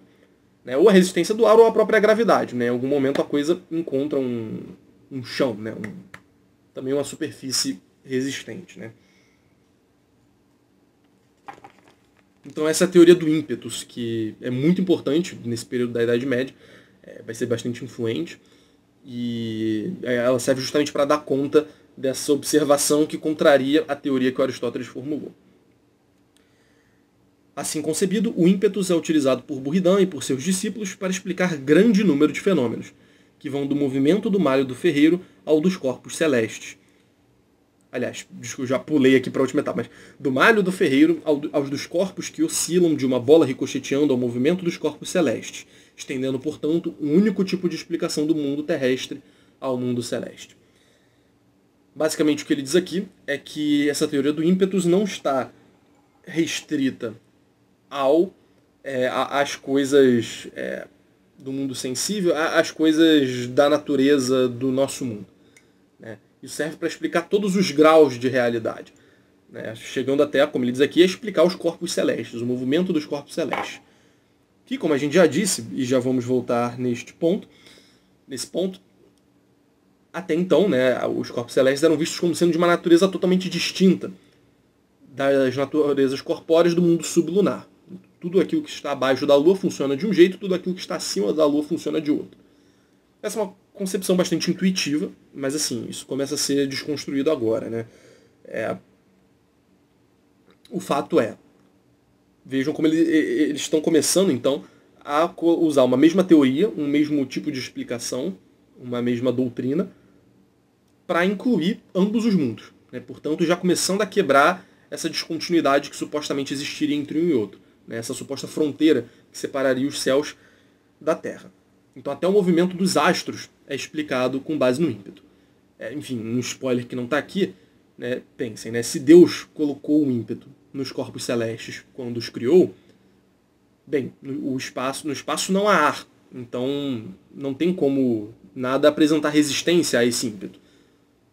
Né, ou a resistência do ar ou a própria gravidade. Né, em algum momento a coisa encontra um, um chão, né, um, também uma superfície resistente. Né. Então essa teoria do ímpetus, que é muito importante nesse período da Idade Média, é, vai ser bastante influente, e é, ela serve justamente para dar conta dessa observação que contraria a teoria que Aristóteles formulou. Assim concebido, o ímpetus é utilizado por Buridan e por seus discípulos para explicar grande número de fenômenos, que vão do movimento do malho do ferreiro ao dos corpos celestes, Aliás, já pulei aqui para a última etapa, mas do malho do ferreiro aos dos corpos que oscilam de uma bola ricocheteando ao movimento dos corpos celestes, estendendo, portanto, um único tipo de explicação do mundo terrestre ao mundo celeste. Basicamente, o que ele diz aqui é que essa teoria do ímpetus não está restrita ao é, às coisas é, do mundo sensível, às coisas da natureza do nosso mundo. Isso serve para explicar todos os graus de realidade. Né? Chegando até, como ele diz aqui, a explicar os corpos celestes, o movimento dos corpos celestes. Que, como a gente já disse, e já vamos voltar neste ponto, nesse ponto, até então, né, os corpos celestes eram vistos como sendo de uma natureza totalmente distinta das naturezas corpóreas do mundo sublunar. Tudo aquilo que está abaixo da Lua funciona de um jeito, tudo aquilo que está acima da Lua funciona de outro. Essa é uma concepção bastante intuitiva, mas assim, isso começa a ser desconstruído agora, né? É... O fato é, vejam como ele, eles estão começando então a usar uma mesma teoria, um mesmo tipo de explicação, uma mesma doutrina, para incluir ambos os mundos. Né? Portanto, já começando a quebrar essa descontinuidade que supostamente existiria entre um e outro, né? essa suposta fronteira que separaria os céus da terra. Então até o movimento dos astros é explicado com base no ímpeto. É, enfim, um spoiler que não está aqui, né, pensem, né, se Deus colocou o ímpeto nos corpos celestes quando os criou, bem, no, espaço, no espaço não há ar, então não tem como nada apresentar resistência a esse ímpeto.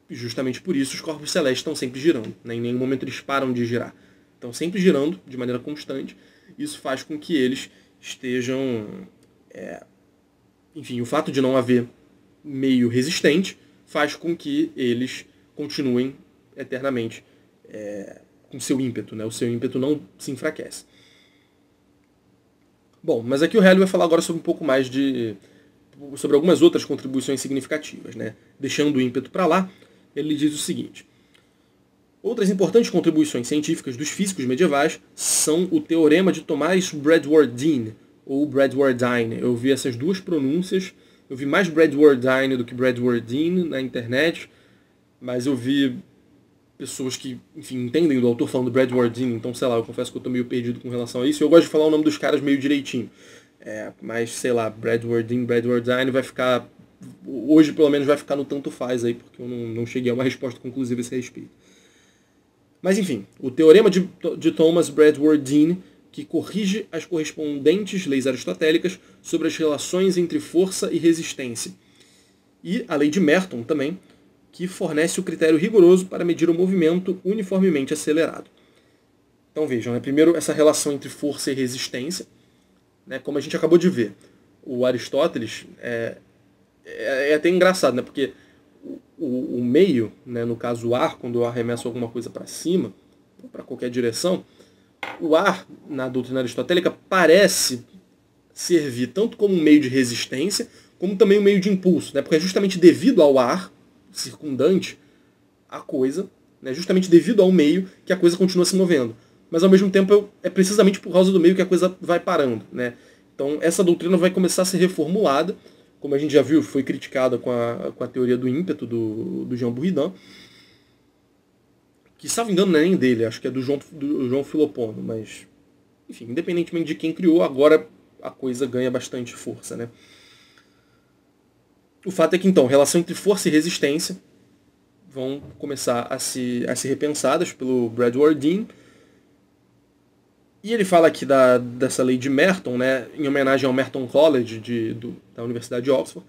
Justamente por isso os corpos celestes estão sempre girando, né, em nenhum momento eles param de girar. Estão sempre girando de maneira constante, isso faz com que eles estejam é, enfim, o fato de não haver meio resistente faz com que eles continuem eternamente é, com seu ímpeto, né? O seu ímpeto não se enfraquece. Bom, mas aqui o Hélio vai falar agora sobre um pouco mais de sobre algumas outras contribuições significativas, né? Deixando o ímpeto para lá, ele diz o seguinte: Outras importantes contribuições científicas dos físicos medievais são o teorema de Thomas Bradwardine, ou Bradwardine. Eu vi essas duas pronúncias. Eu vi mais Bradwardine do que Bradwardine na internet, mas eu vi pessoas que, enfim, entendem do autor falando Bradwardine, então sei lá, eu confesso que eu tô meio perdido com relação a isso. Eu gosto de falar o nome dos caras meio direitinho. É, mas sei lá, Bradwardine, Bradwardine vai ficar hoje pelo menos vai ficar no tanto faz aí, porque eu não, não cheguei a uma resposta conclusiva a esse respeito. Mas enfim, o teorema de, de Thomas Bradwardine que corrige as correspondentes leis aristotélicas sobre as relações entre força e resistência. E a lei de Merton também, que fornece o critério rigoroso para medir o movimento uniformemente acelerado. Então vejam, né? primeiro essa relação entre força e resistência, né? como a gente acabou de ver. O Aristóteles é, é, é até engraçado, né? porque o, o meio, né? no caso o ar, quando eu arremesso alguma coisa para cima, para qualquer direção, o ar, na doutrina aristotélica, parece servir tanto como um meio de resistência, como também um meio de impulso, né? porque é justamente devido ao ar circundante a coisa, né? justamente devido ao meio que a coisa continua se movendo. Mas ao mesmo tempo é precisamente por causa do meio que a coisa vai parando. Né? Então essa doutrina vai começar a ser reformulada, como a gente já viu, foi criticada com a, com a teoria do ímpeto do, do Jean Bourdieu, que salvo engano não é nem dele, acho que é do João, do João Filopono, mas enfim, independentemente de quem criou, agora a coisa ganha bastante força, né? O fato é que então, relação entre força e resistência vão começar a, se, a ser repensadas pelo Brad Dean. E ele fala aqui da, dessa lei de Merton, né, em homenagem ao Merton College de, do, da Universidade de Oxford,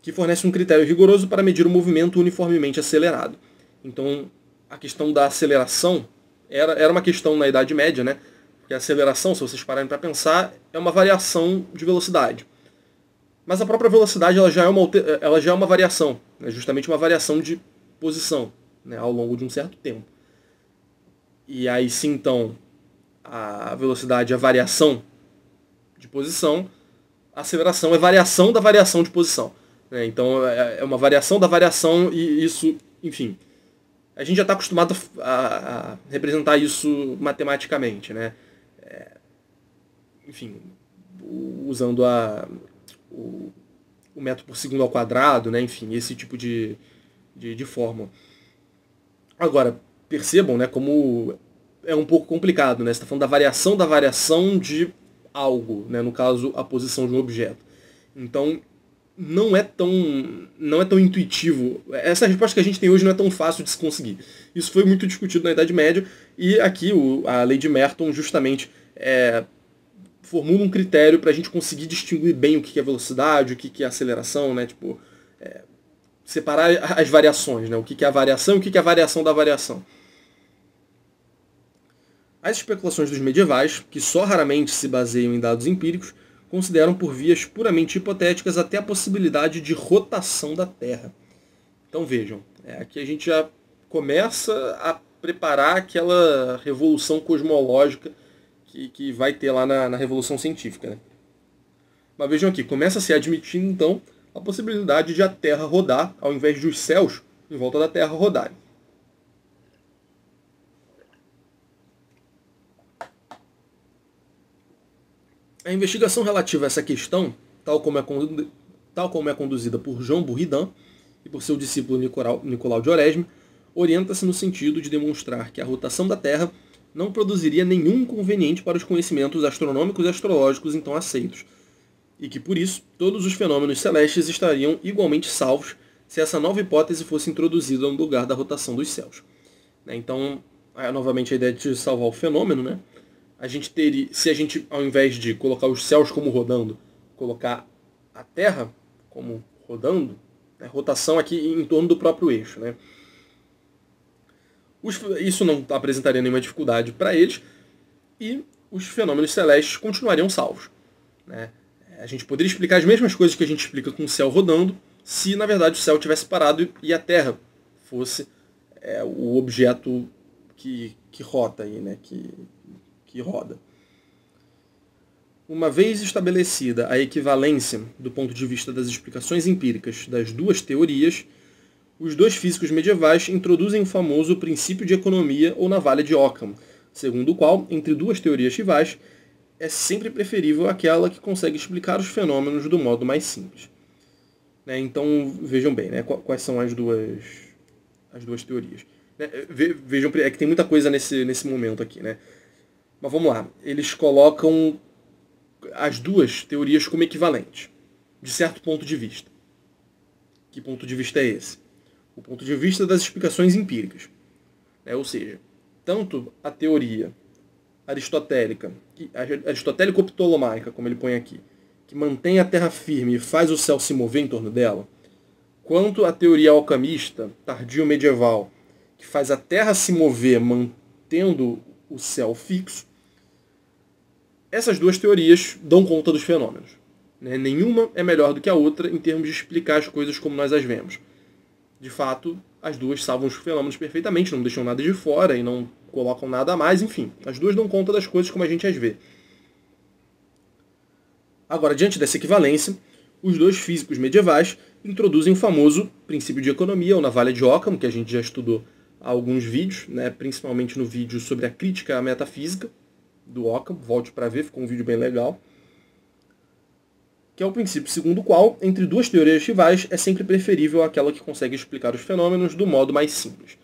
que fornece um critério rigoroso para medir o movimento uniformemente acelerado. Então, a questão da aceleração era, era uma questão na Idade Média, né? Porque a aceleração, se vocês pararem para pensar, é uma variação de velocidade. Mas a própria velocidade ela já é uma, ela já é uma variação, né? justamente uma variação de posição né? ao longo de um certo tempo. E aí sim, então, a velocidade é variação de posição, a aceleração é variação da variação de posição. Né? Então, é, é uma variação da variação e isso, enfim, a gente já está acostumado a, a, representar isso matematicamente, né? É, enfim, usando a, o, o, metro por segundo ao quadrado, né? Enfim, esse tipo de, de, de fórmula. Agora, percebam né, como é um pouco complicado, né? Você está falando da variação da variação de algo, né? No caso, a posição de um objeto. Então, não é tão não é tão intuitivo. Essa resposta que a gente tem hoje não é tão fácil de se conseguir. Isso foi muito discutido na Idade Média e aqui o, a lei de Merton justamente é, formula um critério para a gente conseguir distinguir bem o que é velocidade, o que é aceleração, né? Tipo, é, separar as variações, né? O que é a variação e o que é a variação da variação. As especulações dos medievais, que só raramente se baseiam em dados empíricos, consideram por vias puramente hipotéticas até a possibilidade de rotação da Terra. Então vejam, é, aqui a gente já começa a preparar aquela revolução cosmológica que, que vai ter lá na, na revolução científica. Né? Mas vejam aqui, começa a se admitir então a possibilidade de a Terra rodar, ao invés dos céus em volta da Terra rodarem. A é investigação relativa a essa questão, tal como é, condu... tal como é conduzida por João Burridan e por seu discípulo Nicolau, de Oresme, orienta-se no sentido de demonstrar que a rotação da Terra não produziria nenhum inconveniente para os conhecimentos astronômicos e astrológicos então aceitos, e que por isso todos os fenômenos celestes estariam igualmente salvos se essa nova hipótese fosse introduzida no lugar da rotação dos céus. Né, então, é novamente a ideia de salvar o fenômeno, né? a gente teria, se a gente ao invés de colocar os céus como rodando, colocar a Terra como rodando, né, rotação aqui em torno do próprio eixo, né? Os, isso não apresentaria nenhuma dificuldade para eles e os fenômenos celestes continuariam salvos, né? A gente poderia explicar as mesmas coisas que a gente explica com o céu rodando, se na verdade o céu tivesse parado e a Terra fosse é, o objeto que, que rota aí, né? Que, que roda. Uma vez estabelecida a equivalência do ponto de vista das explicações empíricas das duas teorias, os dois físicos medievais introduzem o famoso princípio de economia ou navalha de Ockham, segundo o qual, entre duas teorias rivais, é sempre preferível aquela que consegue explicar os fenômenos do modo mais simples. Né? Então, vejam bem, né? quais são as duas, as duas teorias. Né? Vejam, é que tem muita coisa nesse, nesse momento aqui. Né? Mas vamos lá. Eles colocam as duas teorias como equivalentes, de certo ponto de vista. Que ponto de vista é esse? O ponto de vista das explicações empíricas. Né? Ou seja, tanto a teoria aristotélica, aristotélico-ptolomaica, como ele põe aqui, que mantém a terra firme e faz o céu se mover em torno dela, quanto a teoria alcamista, tardio medieval, que faz a terra se mover mantendo o céu fixo, essas duas teorias dão conta dos fenômenos. Né? Nenhuma é melhor do que a outra em termos de explicar as coisas como nós as vemos. De fato, as duas salvam os fenômenos perfeitamente, não deixam nada de fora e não colocam nada a mais, enfim. As duas dão conta das coisas como a gente as vê. Agora, diante dessa equivalência, os dois físicos medievais introduzem o famoso princípio de economia, ou navalha de Ockham, que a gente já estudou há alguns vídeos, né? principalmente no vídeo sobre a crítica à metafísica, do Ockham, volte para ver, ficou um vídeo bem legal. Que é o princípio segundo o qual, entre duas teorias rivais, é sempre preferível aquela que consegue explicar os fenômenos do modo mais simples.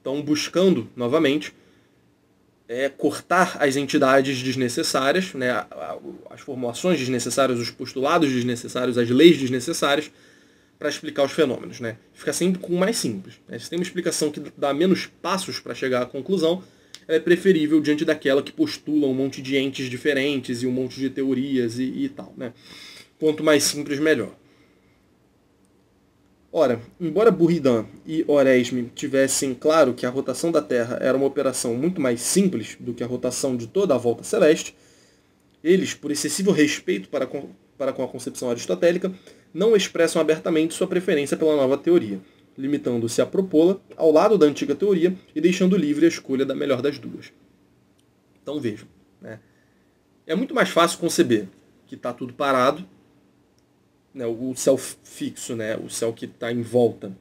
Então, buscando, novamente, é cortar as entidades desnecessárias, né, as formulações desnecessárias, os postulados desnecessários, as leis desnecessárias, para explicar os fenômenos. Né? Fica sempre com o mais simples. Né? Se tem uma explicação que dá menos passos para chegar à conclusão, é preferível diante daquela que postula um monte de entes diferentes e um monte de teorias e, e tal. Né? Quanto mais simples, melhor. Ora, embora Buridan e Oresme tivessem claro que a rotação da Terra era uma operação muito mais simples do que a rotação de toda a volta celeste, eles, por excessivo respeito para com, para com a concepção aristotélica, não expressam abertamente sua preferência pela nova teoria limitando-se a propô-la ao lado da antiga teoria e deixando livre a escolha da melhor das duas. Então vejam, né? é muito mais fácil conceber que está tudo parado, né? o céu fixo, né? o céu que está em volta.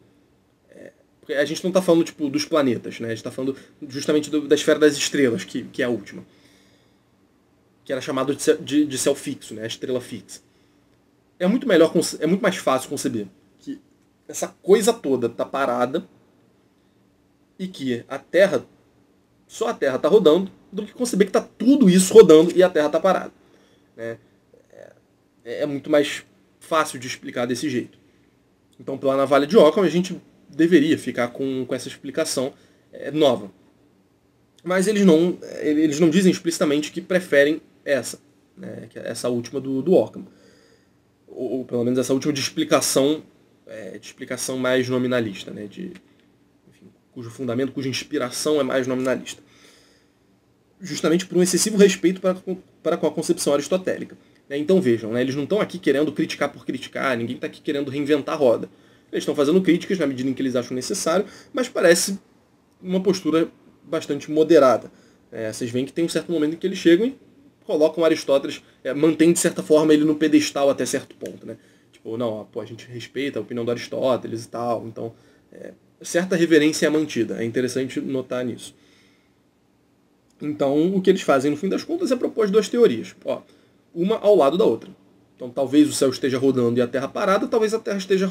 É, porque a gente não está falando tipo, dos planetas, né? a gente está falando justamente do, da esfera das estrelas, que, que é a última. Que era chamado de, de, de céu fixo, né? a estrela fixa. É muito, melhor, é muito mais fácil conceber essa coisa toda está parada e que a Terra, só a Terra está rodando, do que conceber que está tudo isso rodando e a Terra está parada. Né? É, é muito mais fácil de explicar desse jeito. Então, pela navalha de Ockham, a gente deveria ficar com, com essa explicação é, nova. Mas eles não, é, eles não dizem explicitamente que preferem essa, né, é essa última do, do Ockham. Ou, ou pelo menos essa última de explicação é, de explicação mais nominalista, né? de, enfim, cujo fundamento, cuja inspiração é mais nominalista. Justamente por um excessivo respeito para, para com a concepção aristotélica. Né? Então vejam, né? eles não estão aqui querendo criticar por criticar, ninguém está aqui querendo reinventar a roda. Eles estão fazendo críticas na medida em que eles acham necessário, mas parece uma postura bastante moderada. É, vocês veem que tem um certo momento em que eles chegam e colocam Aristóteles, é, mantém de certa forma ele no pedestal até certo ponto. Né? ou não, pô, a gente respeita a opinião do Aristóteles e tal, então é, certa reverência é mantida, é interessante notar nisso. Então, o que eles fazem no fim das contas é propor duas teorias, ó, uma ao lado da outra. Então, talvez o céu esteja rodando e a Terra parada, talvez a Terra esteja,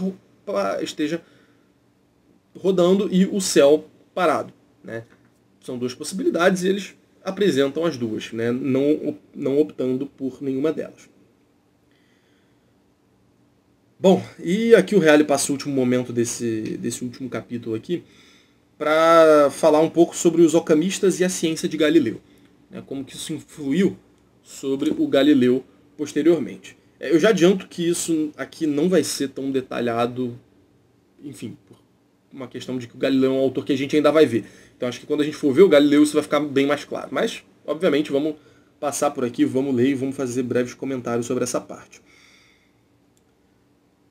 esteja rodando e o céu parado, né? São duas possibilidades e eles apresentam as duas, né? não, não optando por nenhuma delas. Bom, e aqui o Reale passa o último momento desse, desse último capítulo aqui para falar um pouco sobre os alquimistas e a ciência de Galileu. Né, como que isso influiu sobre o Galileu posteriormente. É, eu já adianto que isso aqui não vai ser tão detalhado, enfim, por uma questão de que o Galileu é um autor que a gente ainda vai ver. Então acho que quando a gente for ver o Galileu isso vai ficar bem mais claro. Mas, obviamente, vamos passar por aqui, vamos ler e vamos fazer breves comentários sobre essa parte.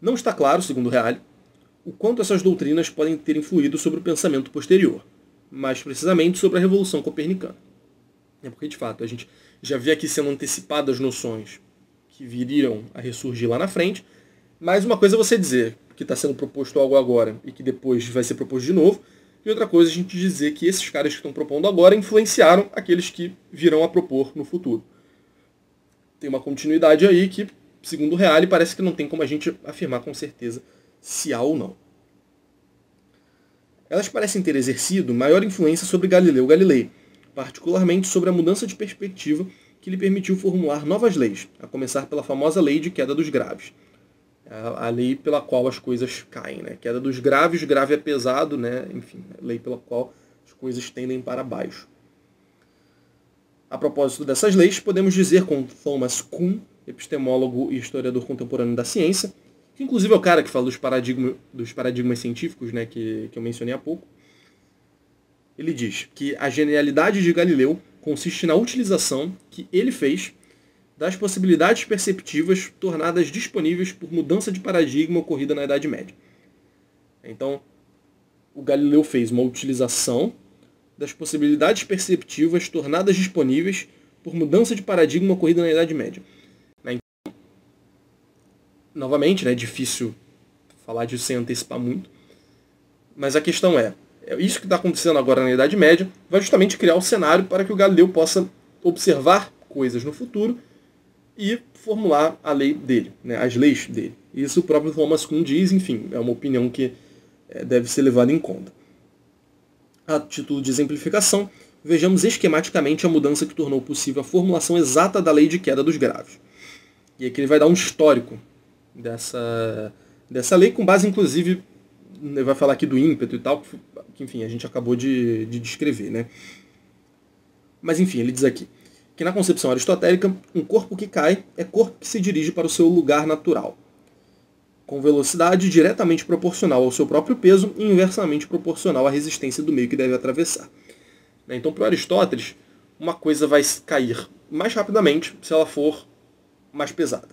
Não está claro, segundo Reale, o quanto essas doutrinas podem ter influído sobre o pensamento posterior, mais precisamente sobre a Revolução Copernicana. É porque, de fato, a gente já vê aqui sendo antecipadas noções que viriam a ressurgir lá na frente, mas uma coisa é você dizer que está sendo proposto algo agora e que depois vai ser proposto de novo, e outra coisa é a gente dizer que esses caras que estão propondo agora influenciaram aqueles que virão a propor no futuro. Tem uma continuidade aí que Segundo o Reale, parece que não tem como a gente afirmar com certeza se há ou não. Elas parecem ter exercido maior influência sobre Galileu Galilei, particularmente sobre a mudança de perspectiva que lhe permitiu formular novas leis, a começar pela famosa lei de queda dos graves, a, lei pela qual as coisas caem, né? Queda dos graves, grave é pesado, né? Enfim, né? lei pela qual as coisas tendem para baixo. A propósito dessas leis, podemos dizer com Thomas Kuhn epistemólogo e historiador contemporâneo da ciência, que inclusive é o cara que fala dos, paradigmas dos paradigmas científicos né, que, que eu mencionei há pouco. Ele diz que a genialidade de Galileu consiste na utilização que ele fez das possibilidades perceptivas tornadas disponíveis por mudança de paradigma ocorrida na Idade Média. Então, o Galileu fez uma utilização das possibilidades perceptivas tornadas disponíveis por mudança de paradigma ocorrida na Idade Média novamente, né, difícil falar disso sem antecipar muito. Mas a questão é, é isso que está acontecendo agora na Idade Média vai justamente criar o um cenário para que o Galileu possa observar coisas no futuro e formular a lei dele, né, as leis dele. Isso o próprio Thomas Kuhn diz, enfim, é uma opinião que é, deve ser levada em conta. A título de exemplificação, vejamos esquematicamente a mudança que tornou possível a formulação exata da lei de queda dos graves. E aqui ele vai dar um histórico dessa, dessa lei, com base, inclusive, né, vai falar aqui do ímpeto e tal, que, enfim, a gente acabou de, de descrever, né? Mas, enfim, ele diz aqui que na concepção aristotélica, um corpo que cai é corpo que se dirige para o seu lugar natural, com velocidade diretamente proporcional ao seu próprio peso e inversamente proporcional à resistência do meio que deve atravessar. Né? Então, para Aristóteles, uma coisa vai cair mais rapidamente se ela for mais pesada.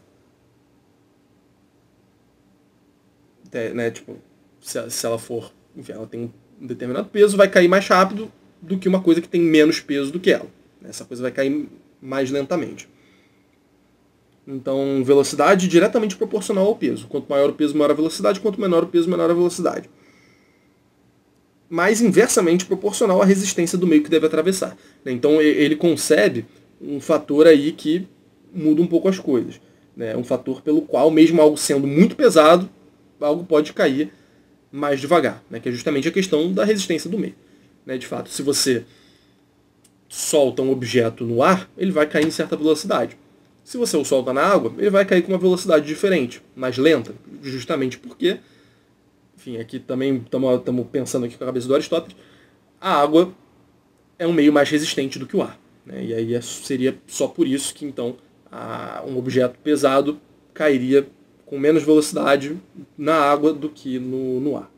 né? Tipo, se, se ela for, enfim, ela tem um determinado peso, vai cair mais rápido do que uma coisa que tem menos peso do que ela. Né? Essa coisa vai cair mais lentamente. Então, velocidade diretamente proporcional ao peso. Quanto maior o peso, maior a velocidade. Quanto menor o peso, menor a velocidade. Mas inversamente proporcional à resistência do meio que deve atravessar. Né? Então, ele concebe um fator aí que muda um pouco as coisas. Né? Um fator pelo qual, mesmo algo sendo muito pesado, algo pode cair mais devagar, né? que é justamente a questão da resistência do meio. Né? De fato, se você solta um objeto no ar, ele vai cair em certa velocidade. Se você o solta na água, ele vai cair com uma velocidade diferente, mais lenta, justamente porque, enfim, aqui também estamos pensando aqui com a cabeça do Aristóteles, a água é um meio mais resistente do que o ar. Né? E aí é, seria só por isso que então a, um objeto pesado cairia com menos velocidade na água do que no, no ar.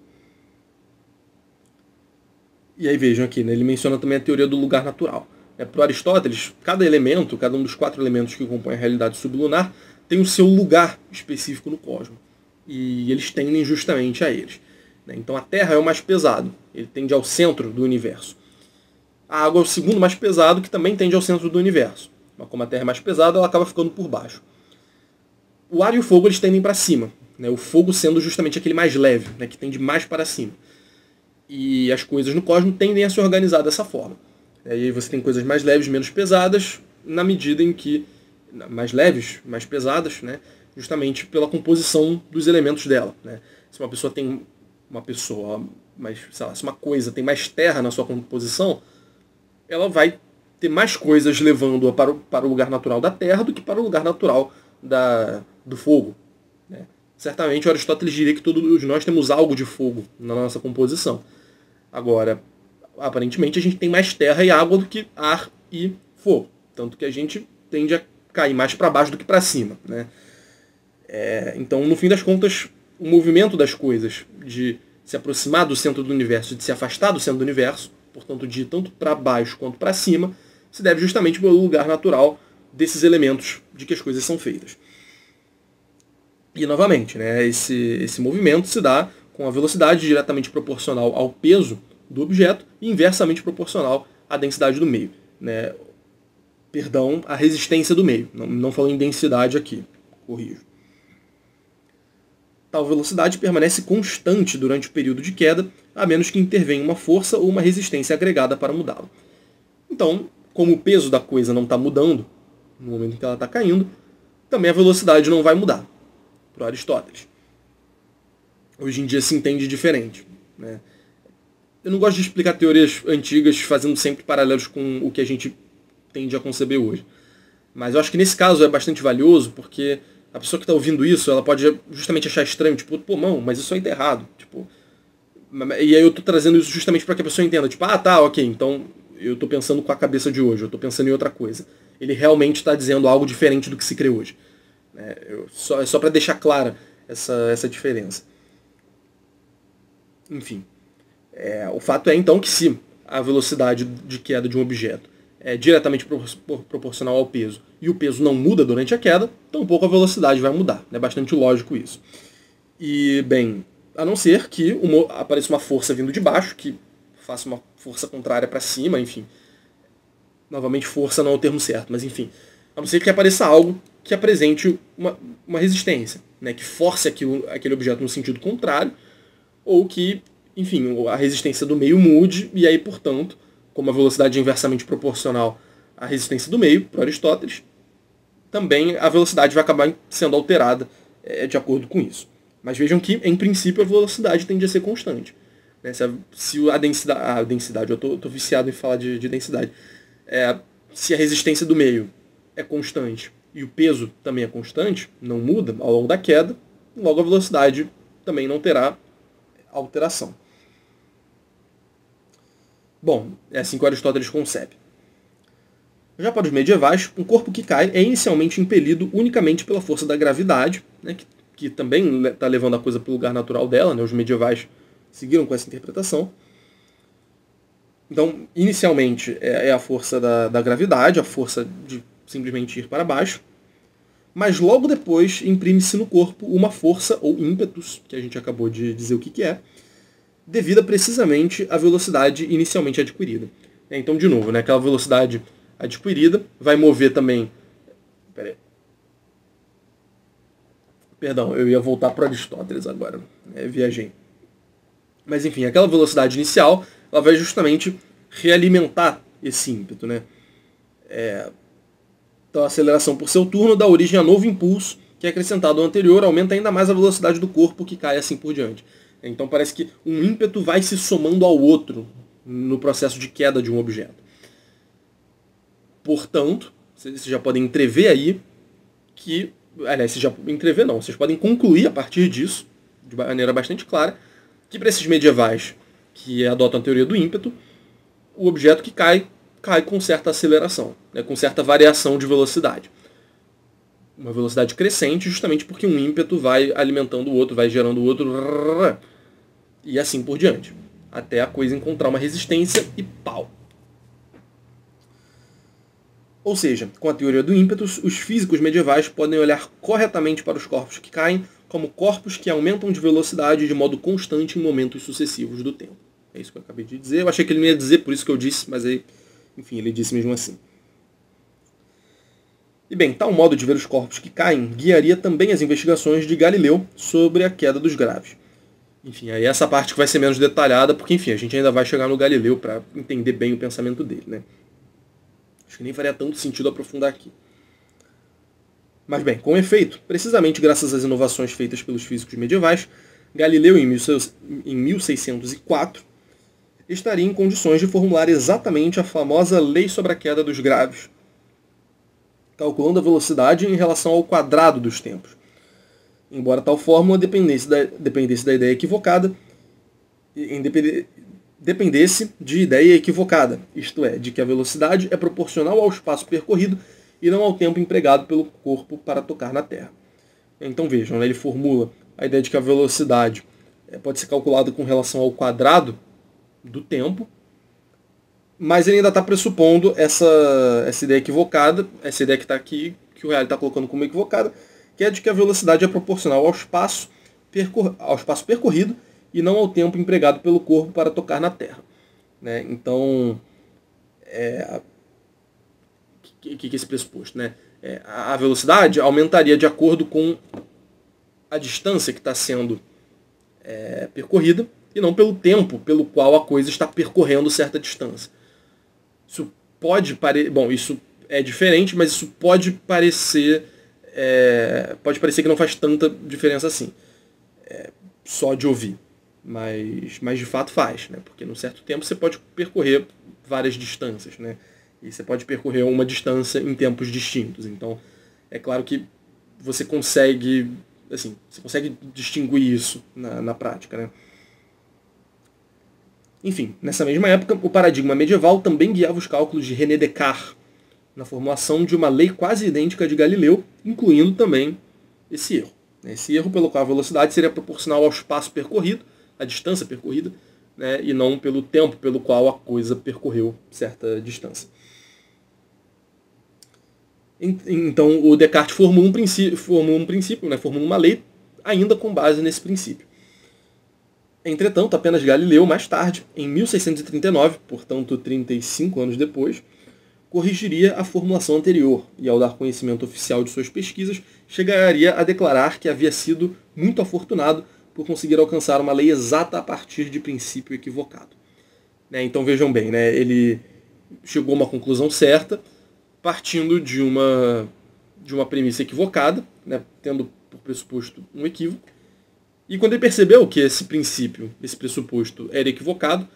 E aí vejam aqui, né, ele menciona também a teoria do lugar natural. É, Para Aristóteles, cada elemento, cada um dos quatro elementos que compõem a realidade sublunar, tem o seu lugar específico no cosmos. E eles tendem justamente a eles. Né? Então a Terra é o mais pesado, ele tende ao centro do universo. A água é o segundo mais pesado, que também tende ao centro do universo. Mas como a Terra é mais pesada, ela acaba ficando por baixo. O ar e o fogo eles tendem para cima. Né? O fogo sendo justamente aquele mais leve, né? que tende mais para cima. E as coisas no cosmos tendem a se organizar dessa forma. E aí você tem coisas mais leves, menos pesadas, na medida em que. mais leves, mais pesadas, né? justamente pela composição dos elementos dela. Né? Se uma pessoa tem. uma pessoa. Mas, sei lá, se uma coisa tem mais terra na sua composição, ela vai ter mais coisas levando-a para, o, para o lugar natural da Terra do que para o lugar natural da, do fogo. Né? Certamente Aristóteles diria que todos nós temos algo de fogo na nossa composição. Agora, aparentemente a gente tem mais terra e água do que ar e fogo. Tanto que a gente tende a cair mais para baixo do que para cima. Né? É, então, no fim das contas, o movimento das coisas de se aproximar do centro do universo e de se afastar do centro do universo, portanto, de ir tanto para baixo quanto para cima, se deve justamente pelo lugar natural desses elementos de que as coisas são feitas. E novamente, né, esse, esse movimento se dá com a velocidade diretamente proporcional ao peso do objeto e inversamente proporcional à densidade do meio. Né? Perdão, à resistência do meio. Não, não falo em densidade aqui, corrijo. Tal velocidade permanece constante durante o período de queda, a menos que intervenha uma força ou uma resistência agregada para mudá-la. Então, como o peso da coisa não está mudando, no momento em que ela está caindo, também a velocidade não vai mudar, para Aristóteles. Hoje em dia se entende diferente. Né? Eu não gosto de explicar teorias antigas fazendo sempre paralelos com o que a gente tende a conceber hoje. Mas eu acho que nesse caso é bastante valioso, porque a pessoa que está ouvindo isso, ela pode justamente achar estranho, tipo, pô, mão, mas isso aí tá errado. Tipo, e aí eu estou trazendo isso justamente para que a pessoa entenda, tipo, ah, tá, ok, então eu estou pensando com a cabeça de hoje, eu estou pensando em outra coisa. Ele realmente está dizendo algo diferente do que se crê hoje. É, eu, só, é só para deixar clara essa, essa diferença. Enfim, é, o fato é então que se a velocidade de queda de um objeto é diretamente proporcional ao peso e o peso não muda durante a queda, tampouco a velocidade vai mudar. É bastante lógico isso. E, bem, a não ser que uma, apareça uma força vindo de baixo que faça uma força contrária para cima, enfim. Novamente, força não é o termo certo, mas enfim. A não ser que apareça algo que apresente uma, uma resistência, né? que force aquilo, aquele objeto no sentido contrário, ou que, enfim, a resistência do meio mude, e aí, portanto, como a velocidade é inversamente proporcional à resistência do meio, para Aristóteles, também a velocidade vai acabar sendo alterada é, de acordo com isso. Mas vejam que, em princípio, a velocidade tende a ser constante. Né? Se, a, se a densidade. A densidade, eu tô, tô viciado em falar de, de densidade. É, se a resistência do meio é constante e o peso também é constante, não muda ao longo da queda, logo a velocidade também não terá alteração. Bom, é assim que Aristóteles concebe. Já para os medievais, um corpo que cai é inicialmente impelido unicamente pela força da gravidade, né, que, que também está levando a coisa para o lugar natural dela. Né, os medievais seguiram com essa interpretação. Então, inicialmente, é, é, a força da, da gravidade, a força de simplesmente ir para baixo. Mas logo depois imprime-se no corpo uma força ou ímpetus, que a gente acabou de dizer o que, que é, devida precisamente à velocidade inicialmente adquirida. É, então, de novo, né, aquela velocidade adquirida vai mover também. Perdão, eu ia voltar para Aristóteles agora. É, viajei. Mas enfim, aquela velocidade inicial, ela vai justamente realimentar esse ímpeto, né? É... Então a aceleração por seu turno dá origem a novo impulso, que é acrescentado ao anterior, aumenta ainda mais a velocidade do corpo que cai assim por diante. Então parece que um ímpeto vai se somando ao outro no processo de queda de um objeto. Portanto, vocês já podem entrever aí que. Aliás, vocês já entrever não, vocês podem concluir a partir disso, de maneira bastante clara, que para esses medievais que adotam a teoria do ímpeto, o objeto que cai, cai com certa aceleração, né, com certa variação de velocidade. Uma velocidade crescente, justamente porque um ímpeto vai alimentando o outro, vai gerando o outro, e assim por diante. Até a coisa encontrar uma resistência e pau. Ou seja, com a teoria do ímpeto, os físicos medievais podem olhar corretamente para os corpos que caem como corpos que aumentam de velocidade de modo constante em momentos sucessivos do tempo. É isso que eu acabei de dizer. Eu achei que ele não ia dizer, por isso que eu disse, mas aí, enfim, ele disse mesmo assim. E bem, tal modo de ver os corpos que caem guiaria também as investigações de Galileu sobre a queda dos graves. Enfim, aí essa parte que vai ser menos detalhada, porque enfim, a gente ainda vai chegar no Galileu para entender bem o pensamento dele, né? Acho que nem faria tanto sentido aprofundar aqui. Mas bem, com efeito, precisamente graças às inovações feitas pelos físicos medievais, Galileu, em 1604, estaria em condições de formular exatamente a famosa lei sobre a queda dos graves, calculando a velocidade em relação ao quadrado dos tempos. Embora tal fórmula dependesse da, dependesse da ideia equivocada, dependesse de ideia equivocada, isto é, de que a velocidade é proporcional ao espaço percorrido e não ao tempo empregado pelo corpo para tocar na Terra. Então vejam, né, ele formula a ideia de que a velocidade eh, pode ser calculada com relação ao quadrado do tempo, mas ele ainda está pressupondo essa, essa ideia equivocada, essa ideia que está aqui, que o Real está colocando como equivocada, que é de que a velocidade é proporcional ao espaço, percor ao espaço percorrido e não ao tempo empregado pelo corpo para tocar na Terra. Né? Então, é, que, que, que esse pressuposto, né? É, a velocidade aumentaria de acordo com a distância que está sendo é, percorrida e não pelo tempo pelo qual a coisa está percorrendo certa distância. Isso pode parecer, bom, isso é diferente, mas isso pode parecer é, pode parecer que não faz tanta diferença assim, é, só de ouvir, mas mas de fato faz, né? Porque num certo tempo você pode percorrer várias distâncias, né? E você pode percorrer uma distância em tempos distintos. Então, é claro que você consegue, assim, você consegue distinguir isso na, na prática, né? Enfim, nessa mesma época, o paradigma medieval também guiava os cálculos de René Descartes na formulação de uma lei quase idêntica à de Galileu, incluindo também esse erro. Né? Esse erro pelo qual a velocidade seria proporcional ao espaço percorrido, à distância percorrida, né, e não pelo tempo pelo qual a coisa percorreu certa distância. Então o Descartes formou um princípio, formou um princípio, né, formou uma lei ainda com base nesse princípio. Entretanto, apenas Galileu, mais tarde, em 1639, portanto 35 anos depois, corrigiria a formulação anterior e, ao dar conhecimento oficial de suas pesquisas, chegaria a declarar que havia sido muito afortunado por conseguir alcançar uma lei exata a partir de princípio equivocado. Né? Então vejam bem, né? ele chegou a uma conclusão certa, partindo de uma, de uma premissa equivocada, né, tendo por pressuposto um equívoco. E quando ele percebeu que esse princípio, esse pressuposto era equivocado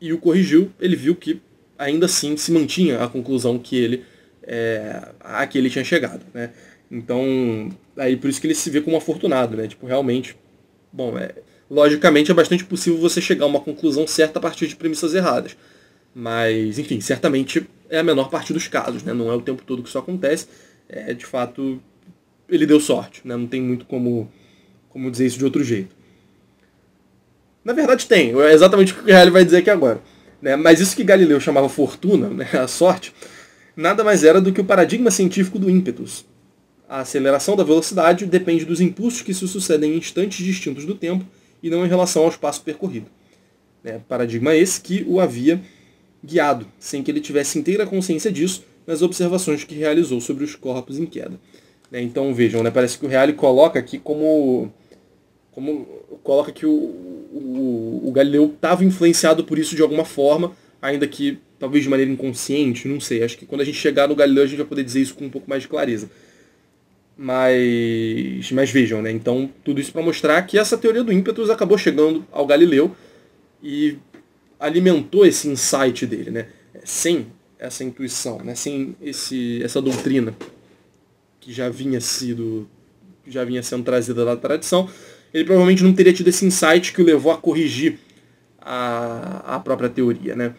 e o corrigiu, ele viu que ainda assim se mantinha a conclusão que ele é, a que ele tinha chegado, né? Então, aí por isso que ele se vê como afortunado, né? Tipo, realmente, bom, é, logicamente é bastante possível você chegar a uma conclusão certa a partir de premissas erradas. Mas, enfim, certamente é a menor parte dos casos, né? Não é o tempo todo que isso acontece. É, de fato, ele deu sorte, né? Não tem muito como, como dizer isso de outro jeito. Na verdade tem, é exatamente o que o Reale vai dizer aqui agora. Né? Mas isso que Galileu chamava fortuna, né? a sorte, nada mais era do que o paradigma científico do ímpetus. A aceleração da velocidade depende dos impulsos que se sucedem em instantes distintos do tempo e não em relação ao espaço percorrido. Né? Paradigma esse que o havia guiado, sem que ele tivesse inteira consciência disso, nas observações que realizou sobre os corpos em queda. Né? Então vejam, né? parece que o Reale coloca aqui como, como coloca que o, o, o Galileu estava influenciado por isso de alguma forma, ainda que talvez de maneira inconsciente, não sei. Acho que quando a gente chegar no Galileu a gente vai poder dizer isso com um pouco mais de clareza. Mas, mas vejam, né? Então tudo isso para mostrar que essa teoria do ímpetus acabou chegando ao Galileu e alimentou esse insight dele, né? Sem essa intuição, né? Sem esse, essa doutrina que já vinha sido já vinha sendo trazida da tradição, ele provavelmente não teria tido esse insight que o levou a corrigir a, a própria teoria, né?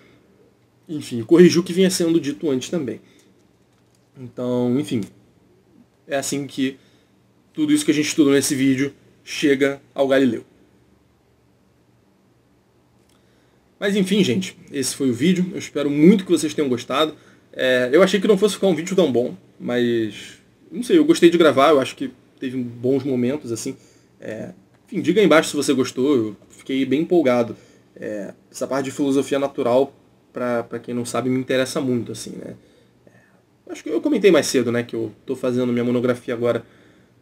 Enfim, corrigiu o que vinha sendo dito antes também. Então, enfim, é assim que tudo isso que a gente estudou nesse vídeo chega ao Galileu. Mas enfim, gente, esse foi o vídeo. Eu espero muito que vocês tenham gostado. É, eu achei que não fosse ficar um vídeo tão bom, mas não sei, eu gostei de gravar, eu acho que teve bons momentos, assim. É, enfim, diga aí embaixo se você gostou, eu fiquei bem empolgado. É, essa parte de filosofia natural, para quem não sabe, me interessa muito, assim, né? É, acho que eu comentei mais cedo, né, que eu estou fazendo minha monografia agora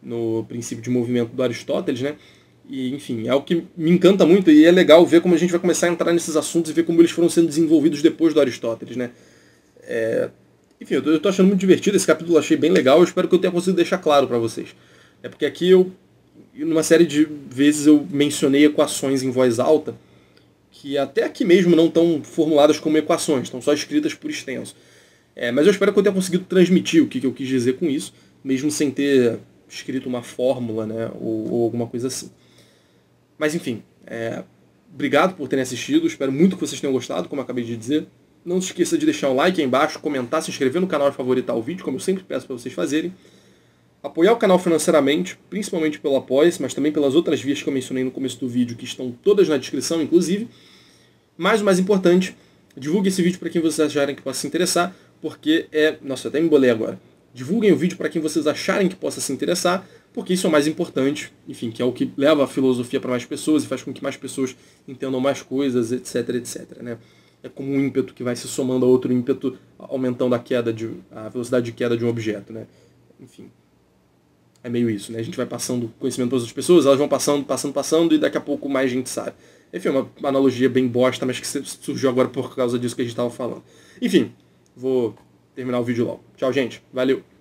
no princípio de movimento do Aristóteles, né? E, enfim, é o que me encanta muito e é legal ver como a gente vai começar a entrar nesses assuntos e ver como eles foram sendo desenvolvidos depois do Aristóteles, né? É... Enfim, eu estou achando muito divertido, esse capítulo achei bem legal, eu espero que eu tenha conseguido deixar claro para vocês. É porque aqui eu, numa série de vezes eu mencionei equações em voz alta, que até aqui mesmo não estão formuladas como equações, estão só escritas por extenso. É, mas eu espero que eu tenha conseguido transmitir o que, que eu quis dizer com isso, mesmo sem ter escrito uma fórmula, né, ou, ou alguma coisa assim. Mas enfim, é, obrigado por terem assistido, espero muito que vocês tenham gostado, como eu acabei de dizer. Não se esqueça de deixar um like aí embaixo, comentar, se inscrever no canal e favoritar o vídeo, como eu sempre peço para vocês fazerem. Apoiar o canal financeiramente, principalmente pelo apoia mas também pelas outras vias que eu mencionei no começo do vídeo, que estão todas na descrição, inclusive. Mas o mais importante, divulgue esse vídeo para quem vocês acharem que possa se interessar, porque é... Nossa, até me embolei agora divulguem o vídeo para quem vocês acharem que possa se interessar, porque isso é o mais importante, enfim, que é o que leva a filosofia para mais pessoas e faz com que mais pessoas entendam mais coisas, etc, etc. Né? É como um ímpeto que vai se somando a outro ímpeto, aumentando a queda de a velocidade de queda de um objeto, né? Enfim, é meio isso, né? A gente vai passando conhecimento para outras pessoas, elas vão passando, passando, passando e daqui a pouco mais gente sabe. Enfim, é uma analogia bem bosta, mas que surgiu agora por causa disso que a gente estava falando. Enfim, vou terminar o vídeo logo. Tchau, gente. Valeu!